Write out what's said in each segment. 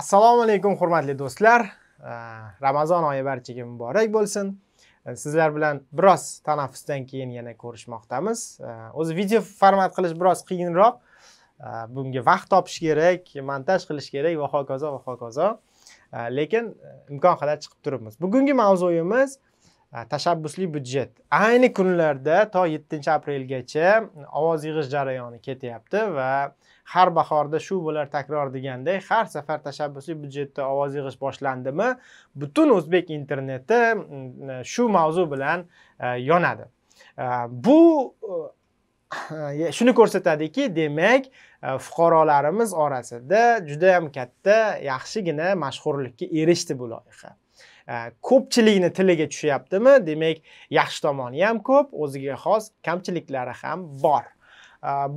assalomu alaykum hurmatli do'stlar ramazon oyi barchaga muborak bo'lsin sizlar bilan biroz tanaffusdan keyin yana ko'rishmoqdamiz o'zi video format qilish biroz qiyinroq bunga vaqt topish kerak montaj qilish kerak va hokazo va hokazo lekin e, imkon qadar chiqib turibmiz bugungi mavzuyimiz tashabbusli budjet ayni kunlarda to yettinchi aprelgacha ovoz yig'ish jarayoni ketyapti va har bahorda shu bo'lar takror degandek har safar tashabbusli budjetda ovoz yig'ish boshlandimi butun o'zbek interneti mm, shu mavzu bilan e, yonadi e, bu e, shuni ko'rsatadiki demak fuqarolarimiz orasida judayam katta yaxshigina mashhurlikka erishdi bu loyiha ko'pchilikni tiliga tushyaptimi demak yaxshi tomoni ham ko'p o'ziga xos kamchiliklari ham bor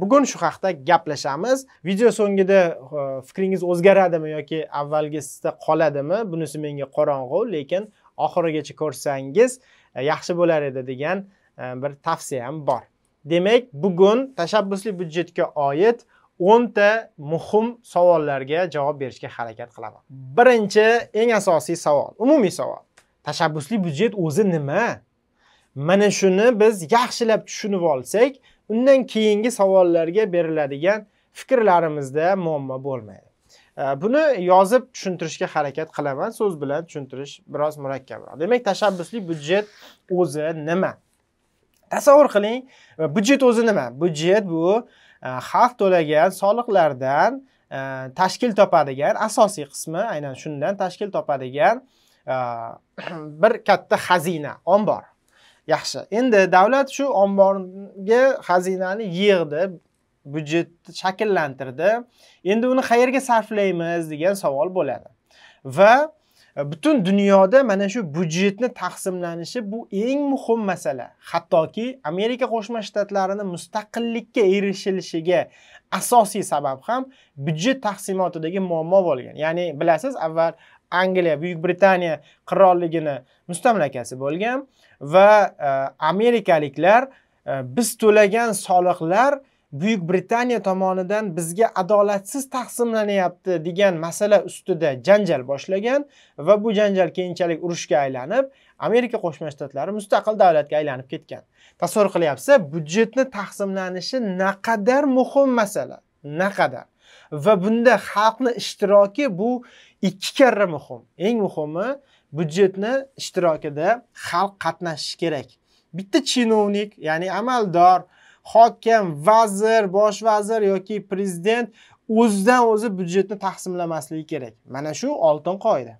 bugun shu haqida gaplashamiz video so'ngida e, fikringiz o'zgaradimi yoki avvalgisida qoladimi bunisi menga qorong'u lekin oxirigacha ko'rsangiz e, yaxshi bo'lar edi degan e, bir tavsiyam bor demak bugun tashabbusli byudjetga oid o'nta muhim savollarga javob berishga harakat qilaman birinchi eng asosiy savol umumiy savol tashabbusli byudjet o'zi nima mana shuni biz yaxshilab tushunib olsak undan keyingi savollarga beriladigan fikrlarimizda muammo bo'lmaydi buni yozib tushuntirishga harakat qilaman so'z bilan tushuntirish biroz murakkabroq demak tashabbusli byudjet o'zi nima tasavvur qiling byudjet o'zi nima byudjet bu E, xalq to'lagan soliqlardan e, tashkil topadigan asosiy qismi aynan shundan tashkil topadigan e, bir katta xazina ombor yaxshi endi davlat shu omborga xazinani yig'di byudjetni shakllantirdi endi uni qayerga sarflaymiz degan savol bo'ladi va butun dunyoda mana shu byudjetni taqsimlanishi bu eng muhim masala hattoki amerika qo'shma shtatlarini mustaqillikka erishilishiga asosiy sabab ham byudjet taqsimotidagi muammo bo'lgan ya'ni bilasiz avval Angliya, Buyuk Britaniya qirolligini mustamlakasi bo'lgan va e, amerikaliklar e, biz to'lagan soliqlar Buyuk Britaniya tomonidan bizga adolatsiz taqsimlanyapti degan masala ustida janjal boshlagan va bu janjal keyinchalik urushga aylanib Amerika Qo'shma Shtatlari mustaqil davlatga aylanib ketgan. Tasavvur qilyapsiz, byudjetni taqsimlanishi naqadar muhim masala, naqadar. Va bunda xalqni ishtiroki bu ikki karra muhim. Eng muhimi byudjetni ishtirokida xalq qatnashishi kerak. Bitta chinovnik, ya'ni amaldor hokim vazir bosh vazir yoki prezident o'zidan o'zi byudjetni taqsimlamasligi kerak mana shu oltin qoida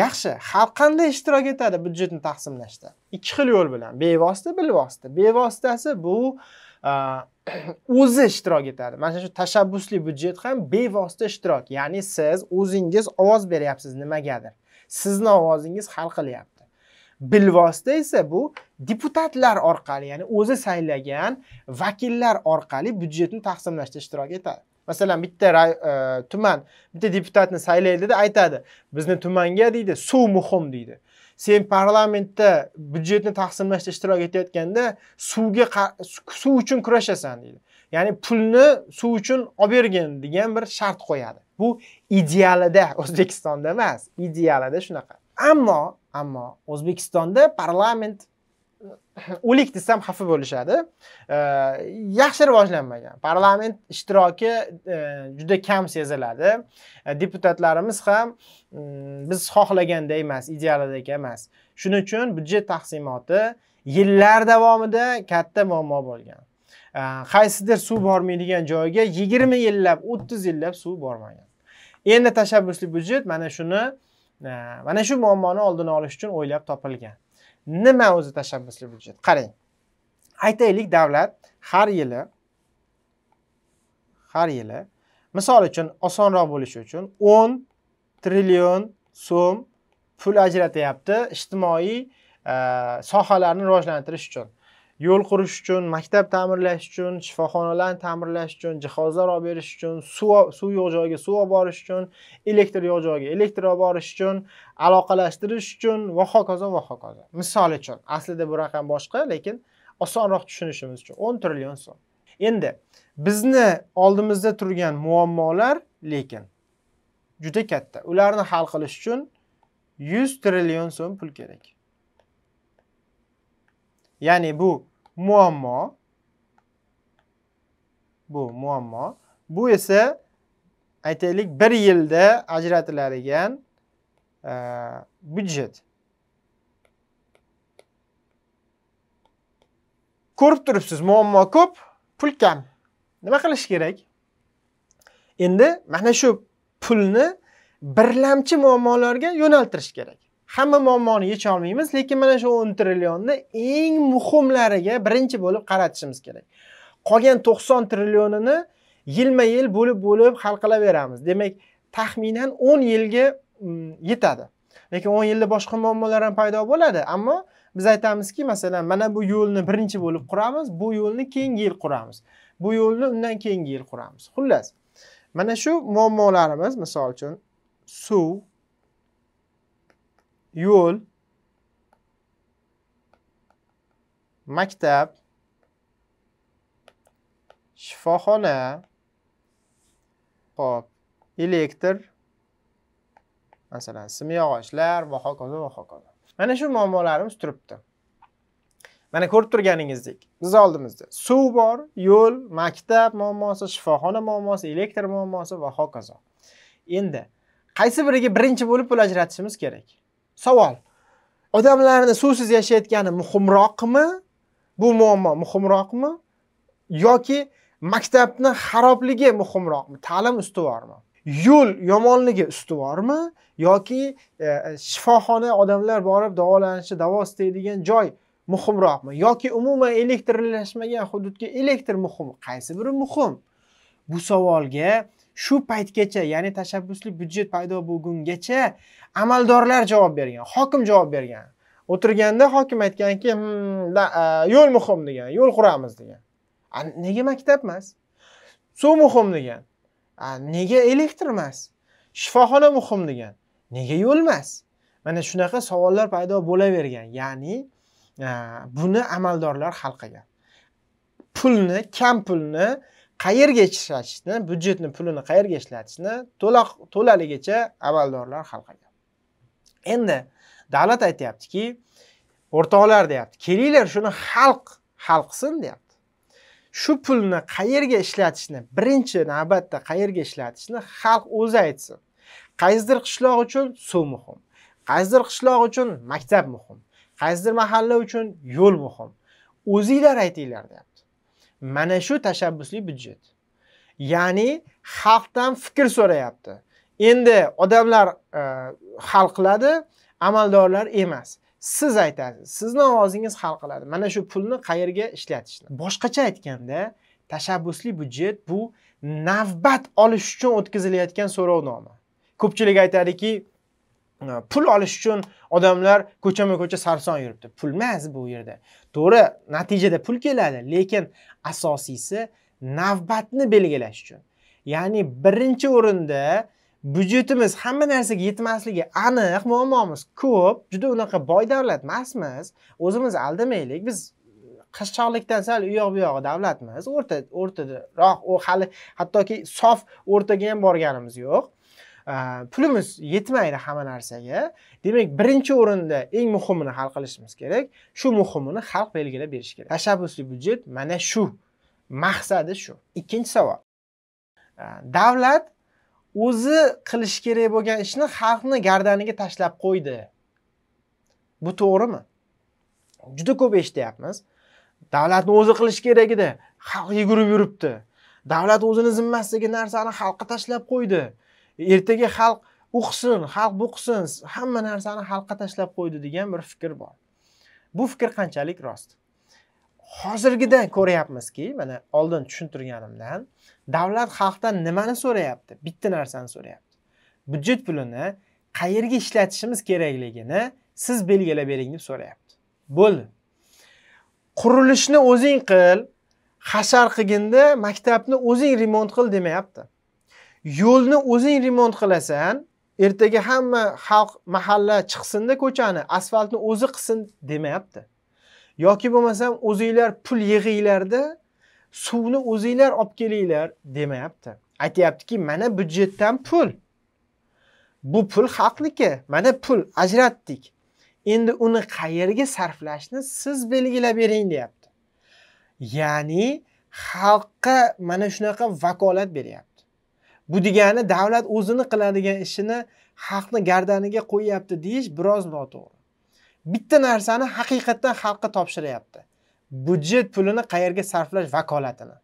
yaxshi xalq qanday ishtirok etadi byudjetni taqsimlashda ikki xil yo'l bilan bevosita bilvosita bevositasi bu o'zi ishtirok etadi mana shu tashabbusli byudjet ham bevosita ishtirok ya'ni siz o'zingiz ovoz beryapsiz nimagadir sizni ovozingiz hal qilyapti bilvosita esa bu deputatlar orqali ya'ni o'zi saylagan vakillar orqali byudjetni taqsimlashda ishtirok etadi masalan bitta e, tuman bitta deputatni saylaydida aytadi bizni tumanga deydi suv muhim deydi sen parlamentda byudjetni taqsimlashda ishtirok etayotganda suvga suv uchun kurashasan deydi ya'ni pulni suv uchun olib bergin degan bir shart qo'yadi bu idealida o'zbekistonda emas idealida shunaqa ammo ammo o'zbekistonda parlament o'lik desam xafa bo'lishadi yaxshi rivojlanmagan parlament ishtiroki e, juda kam seziladi e, deputatlarimiz ham mm, biz xohlaganday emas idealidek emas shuning uchun budjet taqsimoti yillar davomida katta muammo bo'lgan e, qaysidir suv bormaydigan joyga yigirma yillab o'ttiz yillab suv bormagan endi tashabbusli byudjet mana shuni mana shu muammoni oldini olish uchun o'ylab topilgan nima o'zi tashabbusli byudjet qarang aytaylik davlat har yili har yili misol uchun osonroq bo'lishi uchun o'n trillion so'm pul ajratyapti ijtimoiy eh, sohalarni rivojlantirish uchun yo'l qurish uchun maktab ta'mirlash uchun shifoxonalarni ta'mirlash uchun jihozlar olib berish uchun suv suv yo'q joyga suv olib borish uchun elektr yo'q joyga elektr olib borish uchun aloqalashtirish uchun va hokazo va hokazo misol uchun aslida bu raqam boshqa lekin osonroq tushunishimiz uchun o'n trillion so'm endi bizni oldimizda turgan muammolar lekin juda katta ularni hal qilish uchun yuz trillion so'm pul kerak ya'ni bu muammo bu muammo bu esa aytaylik bir yilda ajratiladigan e, ko'rib turibsiz muammo ko'p pul kam nima qilish kerak endi mana shu pulni birlamchi muammolarga yo'naltirish kerak hamma muammoni yecha olmaymiz lekin mana shu o'n trillionni eng muhimlariga birinchi bo'lib qaratishimiz kerak qolgan to'qson trillionini yilma yil bo'lib bo'lib hal qilaveramiz demak taxminan o'n yilga mm, yetadi lekin o'n yilda boshqa muammolar ham paydo bo'ladi ammo biz aytamizki masalan mana bu yo'lni birinchi bo'lib quramiz bu yo'lni keyingi yil quramiz bu yo'lni undan keyingi yil quramiz xullas mana shu muammolarimiz misol uchun suv yo'l maktab shifoxona hop elektr masalan simyog'ochlar va hokazo va hokazo mana shu muammolarimiz turibdi mana ko'rib turganingizdek biz oldimizda suv bor yo'l maktab muammosi shifoxona muammosi elektr muammosi va hokazo endi qaysi biriga birinchi bo'lib pul ajratishimiz kerak Savol. Odamlarni suvsiz yashayotgani muhimroqmi? Bu muammo muhimroqmi? yoki maktabni xarobligi muhimroqmi? Ta'lim ustuvormi? Yo'l yomonligi ustuvormi yoki e, shifoxona odamlar borib davolanishi, davo istaydigan joy muhimroqmi yoki umuman elektrlashmagan hududga elektr muhim qaysi biri muhim bu savolga shu paytgacha ya'ni tashabbusli byudjet paydo bo'lgungacha amaldorlar javob bergan hokim javob bergan o'tirganda hokim aytganki hmm, yo'l muhim degan yo'l quramiz degan nega maktab emas suv muhim degan nega elektr emas shifoxona muhim degan nega yo'l emas mana shunaqa savollar paydo bo'lavergan ya'ni buni amaldorlar hal qilgan pulni kam pulni qayerga ishlatishni byudjetni pulini qayerga ishlatishni to'liq to'laligicha amaldorlar hal qilgan endi davlat aytyaptiki o'rtoqlar deyapti kelinglar shuni xalq hal qilsin deyapti shu pulni qayerga ishlatishni birinchi navbatda qayerga ishlatishni xalq o'zi aytsin qaysidir qishloq uchun suv muhim qaysidir qishloq uchun maktab muhim qaysidir mahalla uchun yo'l muhim o'zinglar aytinglar deyapti mana shu tashabbusli byudjet ya'ni xalqdan fikr so'rayapti endi odamlar e, hal qiladi amaldorlar emas siz aytasiz sizni ovozingiz hal qiladi mana shu pulni qayerga ishlatishni boshqacha aytganda tashabbusli byudjet bu navbat olish uchun o'tkazilayotgan so'rovnoma ko'pchilik aytadiki pul olish uchun odamlar ko'chama ko'cha sarson yuribdi pul emas bu yerda to'g'ri natijada pul keladi lekin asosiysi navbatni belgilash uchun ya'ni birinchi o'rinda byudjetimiz hamma narsaga yetmasligi aniq muammomiz ko'p juda unaqa boy davlat emasmiz o'zimiz aldamaylik biz qashshoqlikdan sal u yoq bu yog'i davlatmiz o'rta o'rtaroq u hali hattoki sof o'rtaga ham borganimiz yo'q pulimiz yetmaydi hamma narsaga demak birinchi o'rinda eng muhimini hal qilishimiz kerak shu muhimini xalq belgilab berishi kerak tashabbusli byudjet mana shu maqsadi shu ikkinchi savol davlat o'zi qilishi kerak bo'lgan ishni xalqni gardaniga tashlab qo'ydi bu to'g'rimi juda ko'p eshityapmiz davlatni o'zi qilishi kerak edi xalq yugurib yuribdi davlat o'zini zimmasiga narsani xalqqa tashlab qo'ydi ertaga xalq o'qisin xalq qilsin hamma narsani xalqqa tashlab qo'ydi degan bir fikr bor bu fikr qanchalik rost hozirgidan ko'ryapmizki mana oldin tushuntirganimdan davlat xalqdan nimani so'rayapti bitta narsani so'rayapti byudjet pulini qayerga ishlatishimiz kerakligini siz belgilab bering deb so'rayapti bo'ldi qurilishni o'zing qil hashar qilginda maktabni o'zing remont qil demayapti yo'lni o'zing remont qilasan, ertaga hamma xalq mahalla chiqsinda ko'chani, asfaltni o'zi qilsin demayapti. yoki bo'lmasam o'zinglar pul yig'inglarda suvni o'zinglar olib kelinglar demayapti. aytyaptiki mana byudjetdan pul. Bu pul xalqniki, mana pul ajratdik. Endi uni qayerga sarflashni siz belgilab bering deyapti. Ya'ni xalqqa mana shunaqa vakolat beryapti. bu degani davlat o'zini qiladigan ishini xalqni gardaniga qo'yyapti deyish biroz noto'g'ri bitta narsani haqiqatdan xalqqa topshiryapti budjet pulini qayerga sarflash vakolatini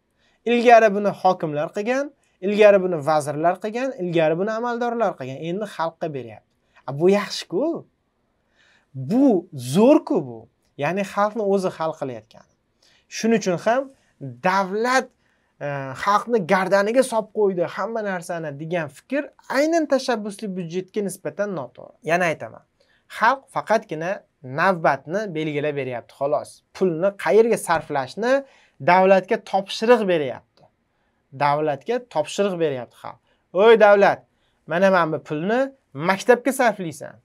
ilgari buni hokimlar qilgan ilgari buni vazirlar qilgan ilgari buni amaldorlar qilgan endi xalqqa beryapti bu yaxshi-ku. bu zo'r-ku bu ya'ni xalqni o'zi hal qilayotgani shuning uchun ham davlat xalqni gardaniga solib qo'ydi hamma narsani degan fikr aynan tashabbusli byudjetga nisbatan noto'g'ri yana aytaman xalq faqatgina navbatni belgilab beryapti xolos pulni qayerga sarflashni davlatga topshiriq beryapti davlatga topshiriq beryapti xalq o'y davlat mana mana bu pulni maktabga sarflaysan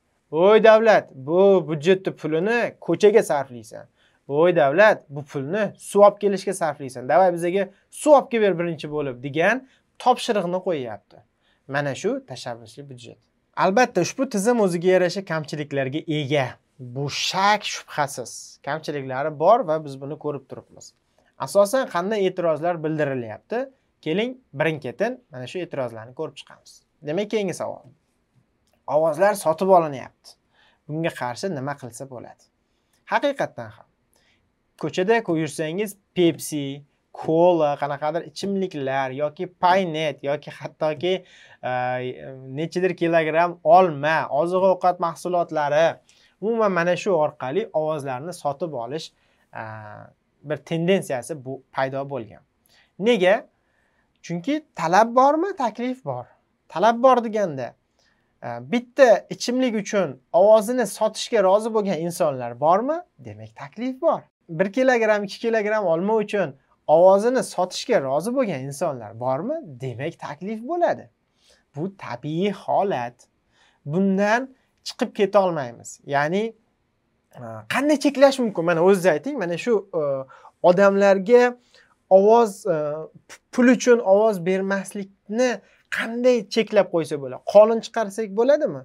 o'y davlat bu byudjetni pulini ko'chaga sarflaysan voy davlat bu pulni suv olib kelishga sarflaysan davay bizaga suv olib kelib ber birinchi bo'lib degan topshiriqni qo'yyapti mana shu tashabbusli byudjet albatta ushbu tizim o'ziga yarasha kamchiliklarga ega bu shak shubhasiz kamchiliklari bor va biz buni ko'rib turibmiz asosan qanday e'tirozlar bildirilyapti keling birin ketin mana shu e'tirozlarni ko'rib chiqamiz demak keyingi savol ovozlar sotib olinyapti bunga qarshi nima qilsa bo'ladi haqiqatdan ham ko'chada yursangiz pepsi kola qanaqadir ichimliklar yoki paynet yoki hattoki e, nechidir kilogramm olma oziq ovqat mahsulotlari umuman mana shu orqali ovozlarni sotib olish e, bir tendensiyasi bu paydo bo'lgan nega chunki talab bormi taklif bor talab bor deganda e, bitta ichimlik uchun ovozini sotishga rozi bo'lgan insonlar bormi demak taklif bor 1 kilogram 2 kilogram olma uchun ovozini sotishga rozi bo'lgan insonlar bormi demak taklif bo'ladi bu tabiiy holat bundan chiqib ketolmaymiz ya'ni e, qanday cheklash mumkin mana o'zingiz ayting mana shu e, odamlarga ovoz e, pul uchun ovoz bermaslikni qanday cheklab qo'ysa bo'ladi qonun chiqarsak bo'ladimi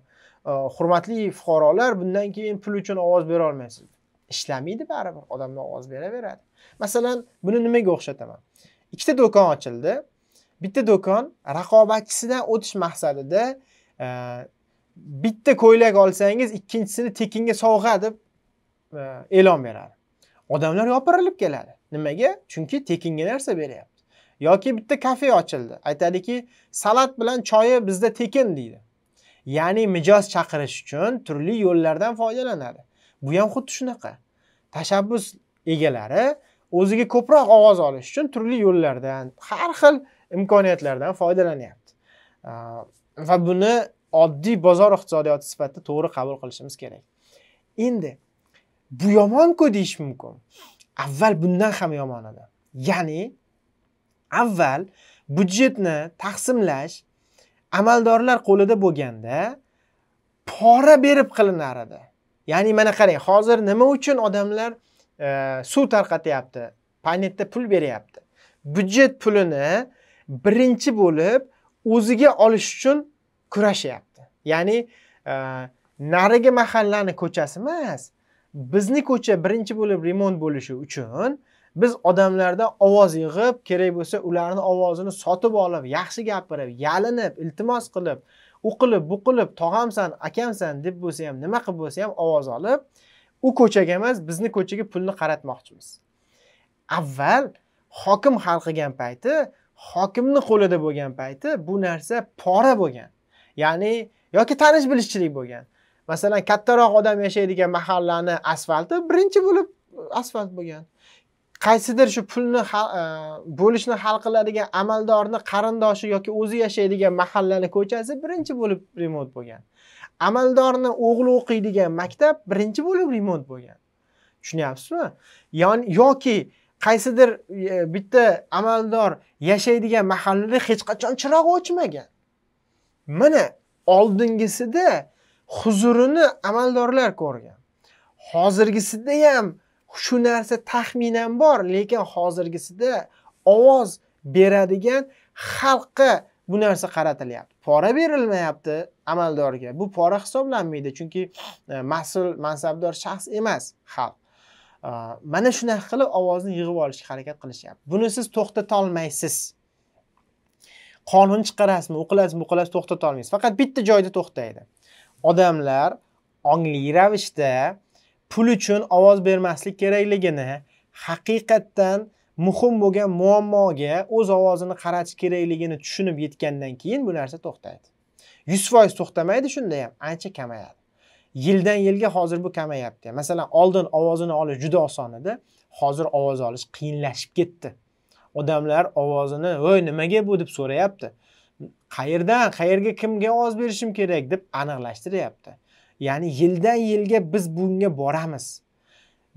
hurmatli fuqarolar bundan keyin pul uchun ovoz berolmaysiz ishlamaydi baribir odamlar ovoz beraveradi masalan buni nimaga o'xshataman ikkita do'kon ochildi bitta do'kon raqobatchisidan o'tish maqsadida e, bitta ko'ylak olsangiz ikkinchisini tekinga sovg'a deb e, e'lon beradi odamlar yopirilib keladi nimaga chunki tekinga narsa beryapti yoki bitta kafe ochildi aytadiki salat bilan choyi bizda tekin deydi ya'ni mijoz chaqirish uchun turli yo'llardan foydalanadi Bu ham xuddi shunaqa. Tashabbus egalari o'ziga ko'proq ovoz olish uchun turli yo'llardan, har xil imkoniyatlardan foydalanyapti. Va buni oddiy bozor iqtisodiyoti sifatida to'g'ri qabul qilishimiz kerak. Endi bu yomon deyish mumkin. Avval bundan ham yomon edi. Ya'ni avval budjetni taqsimlash amaldorlar qo'lida bo'lganda pora berib qilinar edi. ya'ni mana qarang hozir nima uchun odamlar e, suv tarqatyapti planetda pul beryapti byudjet pulini birinchi bo'lib o'ziga olish uchun kurashyapti ya'ni e, narigi mahallani ko'chasi emas bizni ko'cha birinchi bo'lib remont bo'lishi uchun biz odamlardan ovoz yig'ib kerak bo'lsa ularni ovozini sotib olib yaxshi gapirib yalinib iltimos qilib o'qilib qilib tog'amsan akamsan deb bo'lsa ham nima qilib bo'lsa ham ovoz olib u ko'chaga emas bizni ko'chaga pulni qaratmoqchimiz avval hokim hal qilgan payti hokimni qo'lida bo'lgan payti bu narsa pora bo'lgan ya'ni yoki tanish bilishchilik bo'lgan masalan kattaroq odam yashaydigan mahallani asfalti birinchi bo'lib asfalt bo'lgan qaysidir shu pulni e, bo'lishni hal qiladigan amaldorni qarindoshi yoki o'zi yashaydigan mahallani ko'chasi birinchi bo'lib remont bo'lgan amaldorni o'g'li o'qiydigan maktab birinchi bo'lib remont bo'lgan tushunyapsizmi yoki qaysidir e, bitta amaldor yashaydigan mahallada hech qachon chiroq o'chmagan mana oldingisida huzurini amaldorlar ko'rgan ham shu narsa taxminan bor lekin hozirgisida ovoz beradigan xalqqa bu narsa qaratilyapti pora berilmayapti amaldorga bu pora hisoblanmaydi chunki e, mas'ul mansabdor shaxs emas xalq e, mana shunaqa qilib ovozni yig'ib olishga harakat qilishyapti buni siz to'xtatolmaysiz qonun chiqarasizmi u qilasizmi bu qilasiz to'xtata olmaysiz faqat bitta joyda to'xtaydi odamlar ongli ravishda pul uchun ovoz bermaslik kerakligini haqiqatdan muhim bo'lgan muammoga o'z ovozini qaratish kerakligini tushunib yetgandan keyin bu narsa to'xtaydi yuz foiz to'xtamaydi shunda ham ancha kamayadi yildan yilga hozir bu kamayapti masalan oldin ovozini olish juda oson edi hozir ovoz olish qiyinlashib ketdi odamlar ovozini voy nimaga bu deb so'rayapti qayerdan qayerga kimga ovoz berishim kerak deb aniqlashtiryapti ya'ni yildan yilga biz bunga boramiz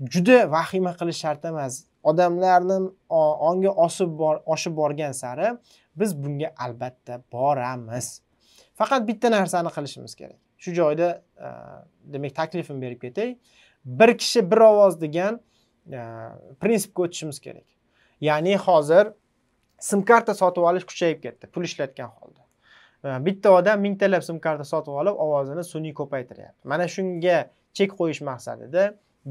juda vahima qilish shart emas odamlarni ongi osib bor oshib borgan sari biz bunga albatta boramiz faqat bitta narsani qilishimiz kerak shu joyda e, demak taklifimni berib ketay bir kishi bir ovoz degan e, prinsipga o'tishimiz kerak ya'ni hozir sim karta sotib olish kuchayib ketdi pul ishlatgan holda Э, bitta odam mingtalab sim karta sotib olib ovozini sun'iy ko'paytiryapti mana shunga chek qo'yish maqsadida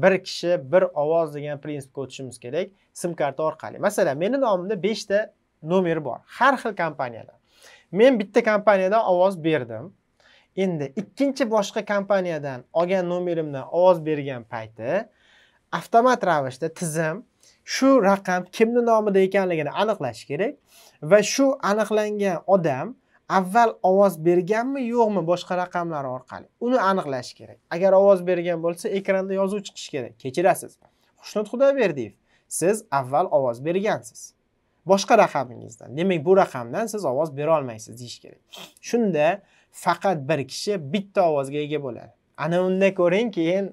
bir kishi bir ovoz degan prinsipga o'tishimiz kerak sim karta orqali masalan meni nomimda beshta nomer bor har xil kompaniyada men bitta kompaniyadan ovoz berdim endi ikkinchi boshqa kompaniyadan olgan nomerimdan ovoz bergan payti avtomat ravishda tizim shu raqam kimni nomida ekanligini aniqlashi kerak va shu aniqlangan odam avval ovoz berganmi yo'qmi boshqa raqamlar orqali uni aniqlash kerak agar ovoz bergan bo'lsa ekranda yozuv chiqishi kerak kechirasiz xushnud xudoyberdiyev siz avval ovoz bergansiz boshqa raqamingizdan demak bu raqamdan siz ovoz bera olmaysiz deyish kerak shunda faqat bir kishi bitta ovozga ega bo'ladi ana unda ko'ring keyin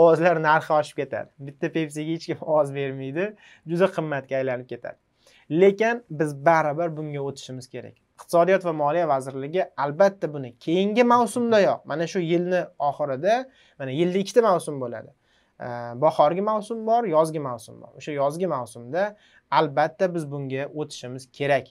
ovozlar narxi oshib ketadi bitta pepsiga hech kim ovoz bermaydi juda qimmatga aylanib ketadi lekin biz baribir bunga o'tishimiz kerak iqtisodiyot va moliya vazirligi albatta buni keyingi mavsumdayoq mana shu yilni oxirida mana yilda ikkita mavsum bo'ladi bahorgi mavsum bor yozgi mavsum bor o'sha yozgi mavsumda albatta biz bunga o'tishimiz kerak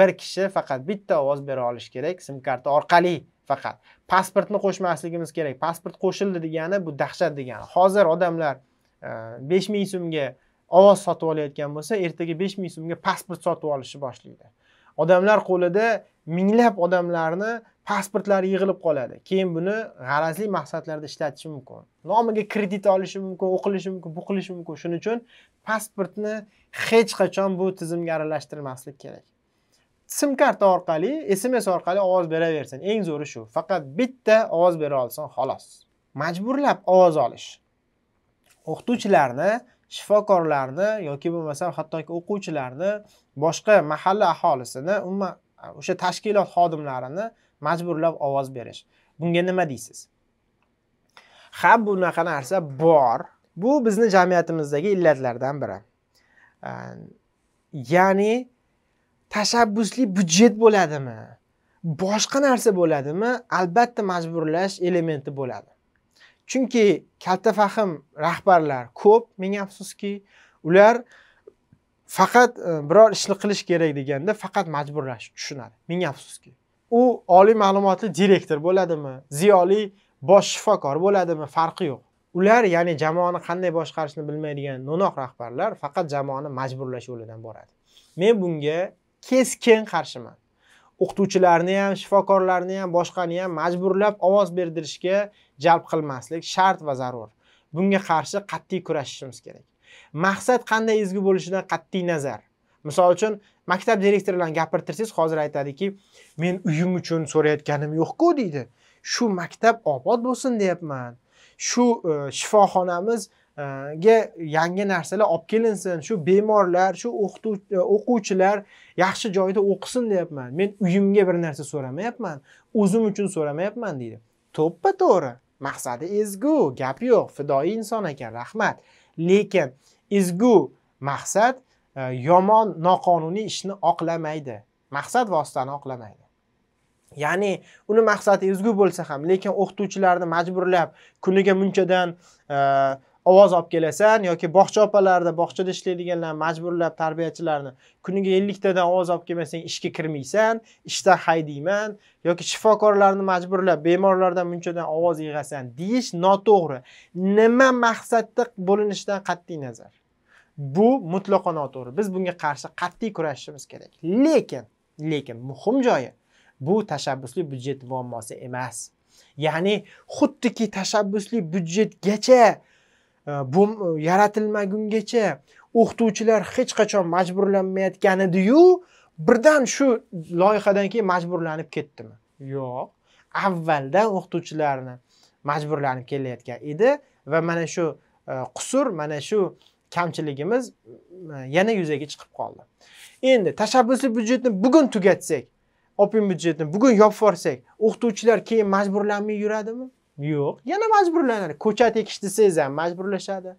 bir kishi faqat bitta ovoz bera olishi kerak sim karta orqali faqat pasportni qo'shmasligimiz kerak pasport qo'shildi degani bu dahshat degani hozir odamlar e, besh ming so'mga ovoz sotib olayotgan bo'lsa ertaga besh ming so'mga pasport sotib olishni boshlaydi odamlar qo'lida minglab odamlarni pasportlari yig'ilib qoladi keyin buni g'arazli maqsadlarda ishlatishi mumkin nomiga kredit olishi mumkin o'qilishi mumkin bu qilishi mumkin shuning uchun pasportni hech qachon bu tizimga aralashtirmaslik kerak sim karta orqali sms orqali ovoz beraversin eng zo'ri shu faqat bitta ovoz bera olsin xolos majburlab ovoz olish o'qituvchilarni shifokorlarni yoki bo'lmasam hattoki o'quvchilarni boshqa mahalla aholisini umuman o'sha tashkilot xodimlarini majburlab ovoz berish bunga nima deysiz ha bunaqa narsa bor bu bizni jamiyatimizdagi illatlardan biri ya'ni tashabbusli byudjet bo'ladimi boshqa narsa bo'ladimi albatta majburlash elementi bo'ladi chunki kalta fahm rahbarlar ko'p menga afsuski ular faqat e, biror ishni qilish kerak deganda faqat majburlash tushunadi menga afsuski u oliy ma'lumotli direktor bo'ladimi ziyoli bosh shifokor bo'ladimi farqi yo'q ular ya'ni jamoani qanday boshqarishni bilmaydigan no'noq rahbarlar faqat jamoani majburlash yo'lidan boradi men bunga keskin qarshiman o'qituvchilarni ham shifokorlarni ham boshqani ham majburlab ovoz berdirishga jalb qilmaslik shart va zarur bunga qarshi qat'iy kurashishimiz kerak maqsad qanday ezgu bo'lishidan qat'iy nazar misol uchun maktab direktori bilan gapirtirsangiz hozir aytadiki men uyim uchun so'rayotganim yo'qku deydi shu maktab obod bo'lsin deyapman shu e, shifoxonamizga e, yangi narsalar olib kelinsin shu bemorlar shu e, o'quvchilar yaxshi joyda o'qisin deyapman men uyimga bir narsa so'ramayapman o'zim uchun so'ramayapman deydi to'ppa to'g'ri maqsadi ezgu gap yo'q fidoyi inson ekan rahmat lekin ezgu maqsad e, yomon noqonuniy ishni oqlamaydi maqsad vositani oqlamaydi ya'ni uni maqsadi ezgu bo'lsa ham lekin o'qituvchilarni majburlab kuniga munchadan e, ovoz olib kelasan yoki bog'cha opalarni bog'chada ishlaydiganlar majburlab tarbiyachilarni kuniga elliktadan ovoz olib kelmasang ishga kirmaysan ishdan haydayman yoki shifokorlarni majburlab bemorlardan munchadan ovoz yig'asan deyish noto'g'ri nima maqsadda bo'linishidan qat'iy nazar bu mutlaqo noto'g'ri biz bunga qarshi qat'iy kurashishimiz kerak lekin lekin muhim joyi bu tashabbusli byudjet muammosi emas ya'ni xuddiki tashabbusli byudjetgacha Э, bu yaratilmagungacha o'qituvchilar hech qachon majburlanmayotgan edi-yu, birdan shu loyihadan keyin majburlanib ketdimi? Yo'q. Avvaldan o'qituvchilarni majburlanib kelayotgan edi va mana shu e, qusur, mana shu kamchiligimiz e, yana yuzaga chiqib qoldi. Endi tashabbusli byudjetni bugun tugatsak, open byudjetni bugun yopib yuborsak, o'qituvchilar keyin majburlanmay yuradimi? yo'q yana majburlanadi ko'cha tekish desangiz ham majburlashadi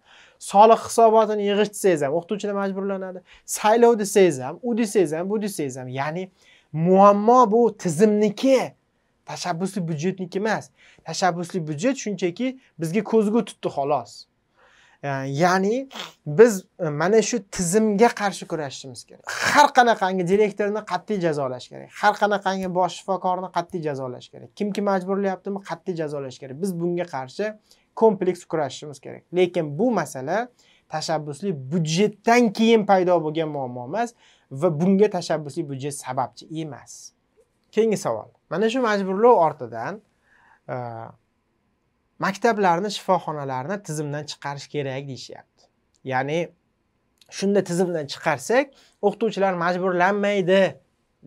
soliq hisobotini yig'ish desangiz ham o'qituvchilar majburlanadi saylov desangiz ham u desangiz ham bu desangiz ham ya'ni muammo bu tizimniki tashabbusli byudjetniki emas tashabbusli byudjet shunchaki bizga ko'zgu tutdi xolos ya'ni biz e, mana shu tizimga qarshi kurashishimiz kerak har qanaqangi direktorni qat'iy jazolash kerak har qanaqangi bosh shifokorni qat'iy jazolash kerak kimki majburlayaptimi qat'iy jazolash kerak biz bunga qarshi kompleks kurashishimiz kerak lekin bu masala tashabbusli byudjetdan keyin paydo bo'lgan muammo emas va bunga tashabbusli byudjet sababchi emas keyingi savol mana shu majburlov ortidan e, maktablarni shifoxonalarni tizimdan chiqarish kerak deyishyapti ya'ni shunda tizimdan chiqarsak o'qituvchilar majburlanmaydi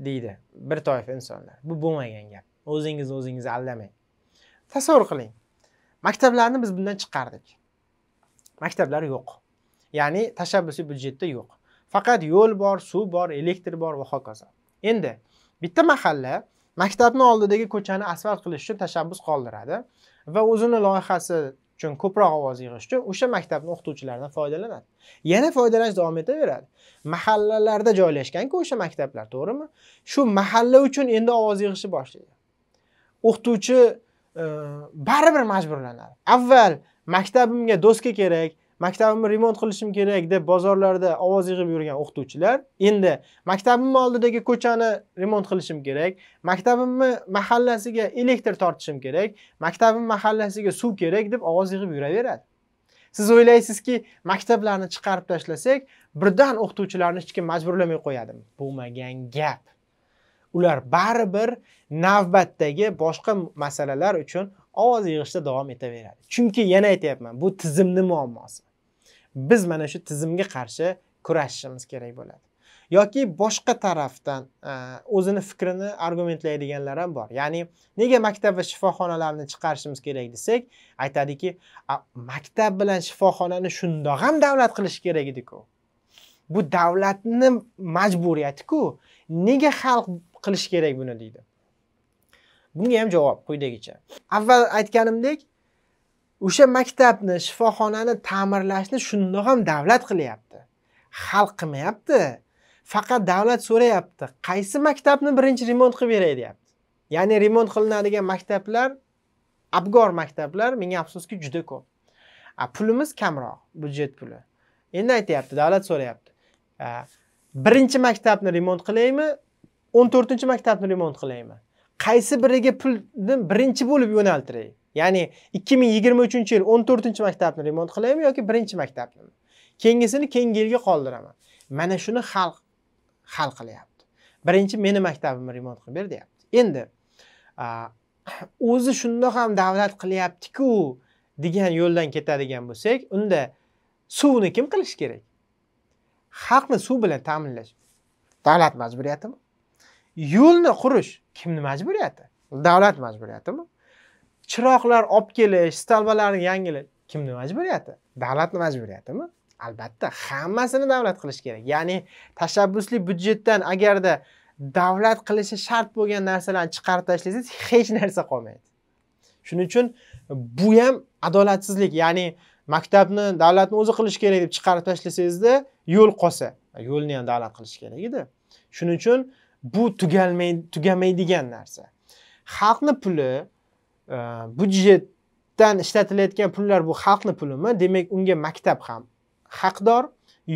deydi bir toifa insonlar bu bo'lmagan gap o'zingizni o'zingiz aldamang tasavvur qiling maktablarni biz bundan chiqardik maktablar yo'q ya'ni tashabbusiy byudjetda yo'q faqat yo'l bor suv bor elektr bor va hokazo endi bitta mahalla maktabni oldidagi ko'chani asfalt qilish uchun tashabbus qoldiradi va o'zini loyihasi uchun ko'proq ovoz yig'ish uchun o'sha maktabni o'qituvchilaridan foydalanadi yana foydalanish davom etaveradi mahallalarda joylashganku o'sha maktablar to'g'rimi shu mahalla uchun endi ovoz yig'ishni boshlaydi o'qituvchi e, baribir majburlanadi avval maktabimga doska kerak maktabimni remont qilishim kerak deb bozorlarda ovoz yig'ib yurgan o'qituvchilar endi maktabimni oldidagi ko'chani remont qilishim kerak maktabimni mahallasiga elektr tortishim kerak maktabim mahallasiga suv kerak deb ovoz yig'ib yuraveradi siz o'ylaysizki maktablarni chiqarib tashlasak birdan o'qituvchilarni hech kim majburlamay qo'yadimi bo'lmagan gap ular baribir navbatdagi boshqa masalalar uchun ovoz yig'ishda davom etaveradi chunki yana aytyapman bu tizimni muammosi biz mana shu tizimga qarshi kurashishimiz kerak bo'ladi yoki boshqa tarafdan e, o'zini fikrini argumentlaydiganlar ham bor ya'ni nega maktab va shifoxonalarni chiqarishimiz kerak desak aytadiki maktab bilan shifoxonani shundoq ham davlat qilishi kerak ediku bu davlatni majburiyatiku nega xalq qilishi kerak buni deydi bunga ham javob quyidagicha avval aytganimdek o'sha maktabni shifoxonani ta'mirlashni shundoq ham davlat qilyapti xalq qilmayapti faqat davlat so'rayapti qaysi maktabni birinchi remont qilib beray deyapti ya'ni remont qilinadigan maktablar abgor maktablar menga afsuski juda ko'p pulimiz kamroq byudjet puli endi aytyapti davlat so'rayapti birinchi maktabni remont qilaymi o'n to'rtinchi maktabni remont qilaymi qaysi biriga pulni birinchi bo'lib yo'naltiray ya'ni 2023 yil 14 maktabni remont qilaymi yoki 1 maktabni keyingisini keyingi yilga qoldiraman mana shuni xalq hal qilyapti birinchi meni maktabimni remont qilib ber deyapti endi o'zi shundoq ham davlat qilyaptiku degan yo'ldan ketadigan bo'lsak unda suvni kim qilish kerak xalqni suv bilan ta'minlash davlat majburiyatimi yo'lni qurish kimni majburiyati davlat majburiyatimi chiroqlar olib kelish stolbalarni yangilash kimni majburiyati davlatni majburiyatimi albatta hammasini davlat qilishi kerak ya'ni tashabbusli byudjetdan agarda davlat qilishi shart bo'lgan narsalarni chiqarib tashlasangiz hech narsa qolmaydi shuning uchun bu ham adolatsizlik ya'ni maktabni davlatni o'zi qilishi kerak deb chiqarib tashlasangizda yo'l qolsa yo'lni ham davlat qilishi kerak edi shuning uchun bu tugalmay tugamaydigan narsa xalqni puli byudjetdan ishlatilayotgan pullar bu xalqni pulimi demak unga maktab ham haqdor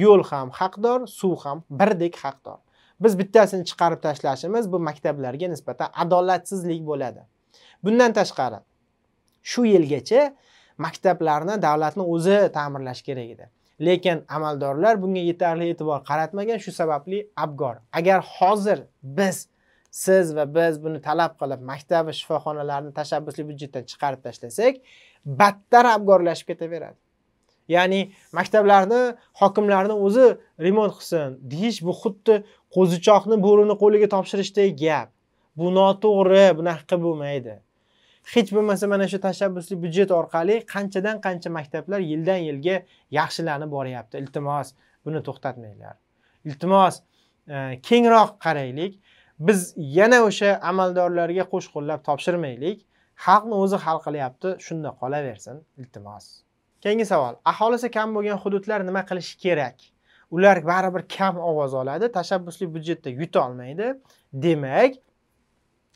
yo'l ham haqdor suv ham birdek haqdor biz bittasini chiqarib tashlashimiz bu maktablarga nisbatan adolatsizlik bo'ladi bundan tashqari shu yilgacha maktablarni davlatni o'zi ta'mirlash kerak edi lekin amaldorlar bunga yetarli e'tibor qaratmagan shu sababli abgor agar hozir biz siz va biz buni talab qilib maktab va shifoxonalarni tashabbusli byudjetdan chiqarib tashlasak battar abgorlashib ketaveradi ya'ni maktablarni hokimlarni o'zi remont qilsin deyish bu xuddi qo'zichoqni bo'rini qo'liga topshirishdek gap bu noto'g'ri bunaqa bo'lmaydi hech bo'lmasa mana shu tashabbusli byudjet orqali qanchadan qancha maktablar yildan yilga yaxshilanib boryapti iltimos buni to'xtatmanglar iltimos e, kengroq qaraylik biz yana o'sha amaldorlarga qo'shqo'llab topshirmaylik xalqni o'zi hal qilyapti shunda qolaversin iltimos keyingi savol aholisi kam bo'lgan hududlar nima qilishi kerak ular baribir kam ovoz oladi tashabbusli byudjetda yuta olmaydi demak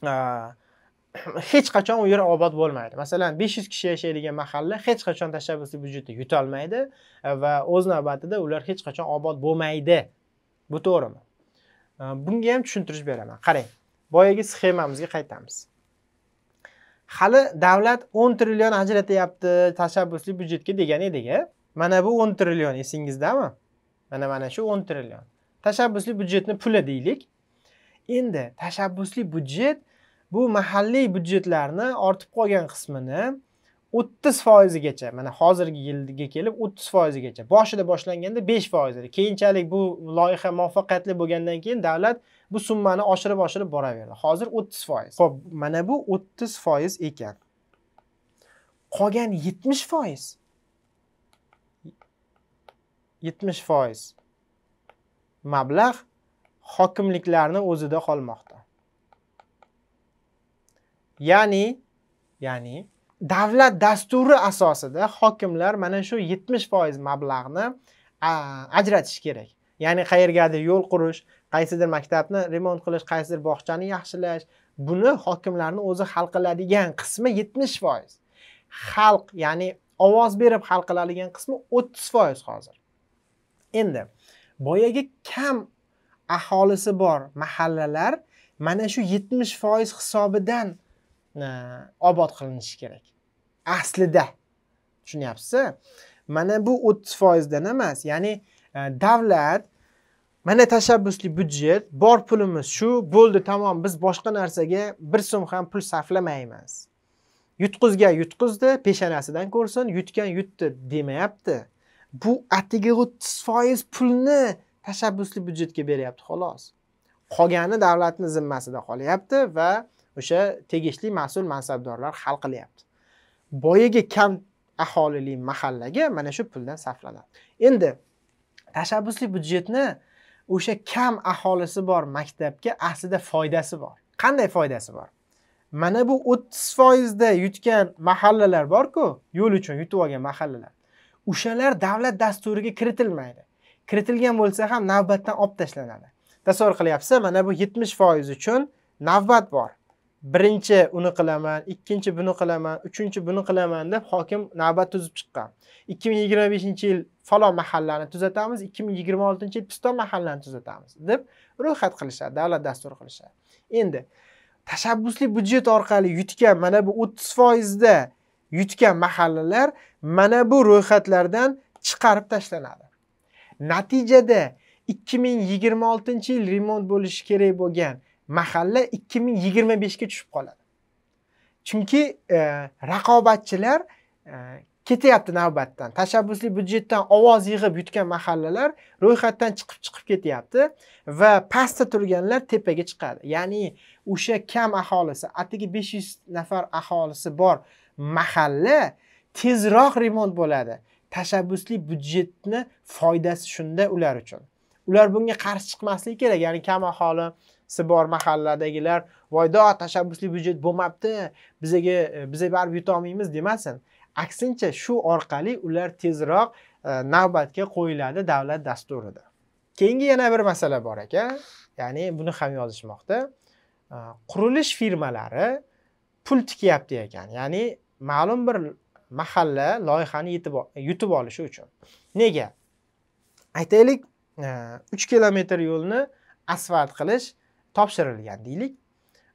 hech qachon u yer obod bo'lmaydi masalan besh yuz kishi yashaydigan mahalla hech qachon tashabbusli byudjetda yuta olmaydi va o'z navbatida ular hech qachon obod bo'lmaydi bu to'g'rimi bunga ham tushuntirish beraman qarang boyagi sxemamizga qaytamiz hali davlat o'n trillion ajratyapti tashabbusli byudjetga degan edik e? mana bu o'n trillion esingizdami mana mana shu o'n trillion tashabbusli byudjetni puli deylik endi tashabbusli byudjet bu mahalliy byudjetlarni ortib qolgan qismini o'ttiz foizigacha mana hozirgi yilga kelib o'ttiz foizigacha boshida boshlanganda besh foiz edi keyinchalik bu loyiha muvaffaqiyatli bo'lgandan keyin davlat bu summani oshirib oshirib boraverdi hozir o'ttiz foiz ho'p mana bu o'ttiz foiz ekan qolgan yetmish foiz yetmish foiz mablag' hokimliklarni o'zida qolmoqda ya'ni ya'ni davlat dasturi asosida hokimlar mana shu 70 foiz mablag'ni ajratish kerak ya'ni qayergadir yo'l qurish qaysidir maktabni remont qilish qaysidir bog'chani yaxshilash buni hokimlarni o'zi hal qiladigan qismi 70 foiz xalq ya'ni ovoz berib hal qiladigan qismi 30 foiz hozir endi boyagi kam aholisi bor mahallalar mana shu 70 foiz hisobidan obod qilinishi kerak aslida tushunyapsizmi mana bu o'ttiz foizdan emas ya'ni e, davlat mana tashabbusli byudjet bor pulimiz shu bo'ldi tamom biz boshqa narsaga bir so'm ham pul sarflamaymiz yutqizgan yutqizdi peshanasidan ko'rsin yutgan yutdi demayapti bu atigi o'ttiz foiz pulni tashabbusli byudjetga beryapti xolos qolgani davlatni zimmasida qolyapti va o'sha tegishli mas'ul mansabdorlar hal qilyapti boyagi kam aholili mahallaga mana shu puldan sarflanadi endi tashabbusli byudjetni o'sha kam aholisi bor maktabga aslida foydasi bor qanday foydasi bor mana bu o'ttiz foizda yutgan mahallalar borku yo'l uchun yutib olgan mahallalar o'shalar davlat dasturiga kiritilmaydi kiritilgan bo'lsa ham navbatdan olib tashlanadi tasavvur qilyapsiz mana bu yetmish foiz uchun navbat bor birinchi uni qilaman ikkinchi buni qilaman uchinchi buni qilaman deb hokim navbat tuzib chiqqan ikki ming yigirma beshinchi yil falon mahallani tuzatamiz ikki ming yigirma oltinchi yil piston mahallani tuzatamiz deb ro'yxat qilishadi davlat dasturi qilishadi endi tashabbusli byudjet orqali yutgan mana bu o'ttiz foizda yutgan mahallalar mana bu ro'yxatlardan chiqarib tashlanadi natijada ikki ming yigirma oltinchi yil remont bo'lishi kerak bo'lgan mahalla ikki ming yigirma beshga tushib qoladi chunki e, raqobatchilar e, ketyapti navbatdan tashabbusli byudjetdan ovoz yig'ib yutgan mahallalar ro'yxatdan chiqib chiqib ketyapti va pastda turganlar tepaga chiqadi ya'ni o'sha kam aholisi atigi besh yuz nafar aholisi bor mahalla tezroq remont bo'ladi tashabbusli byudjetni foydasi shunda ular uchun ular bunga qarshi chiqmasligi kerak ya'ni kam aholi si bor mahalladagilar voydo tashabbusli byudjet bo'lmabdi bizaga e, biza baribir yutolmaymiz demasin aksincha shu orqali ular tezroq e, navbatga qo'yiladi davlat dasturida keyingi yana bir masala bor ekan ya'ni buni ham yozishmoqda e, qurilish firmalari pul tikyapti ekan ya'ni ma'lum bir mahalla loyihani yutib olishi uchun nega aytaylik uch kilometr yo'lni asfalt qilish topshirilgan deylik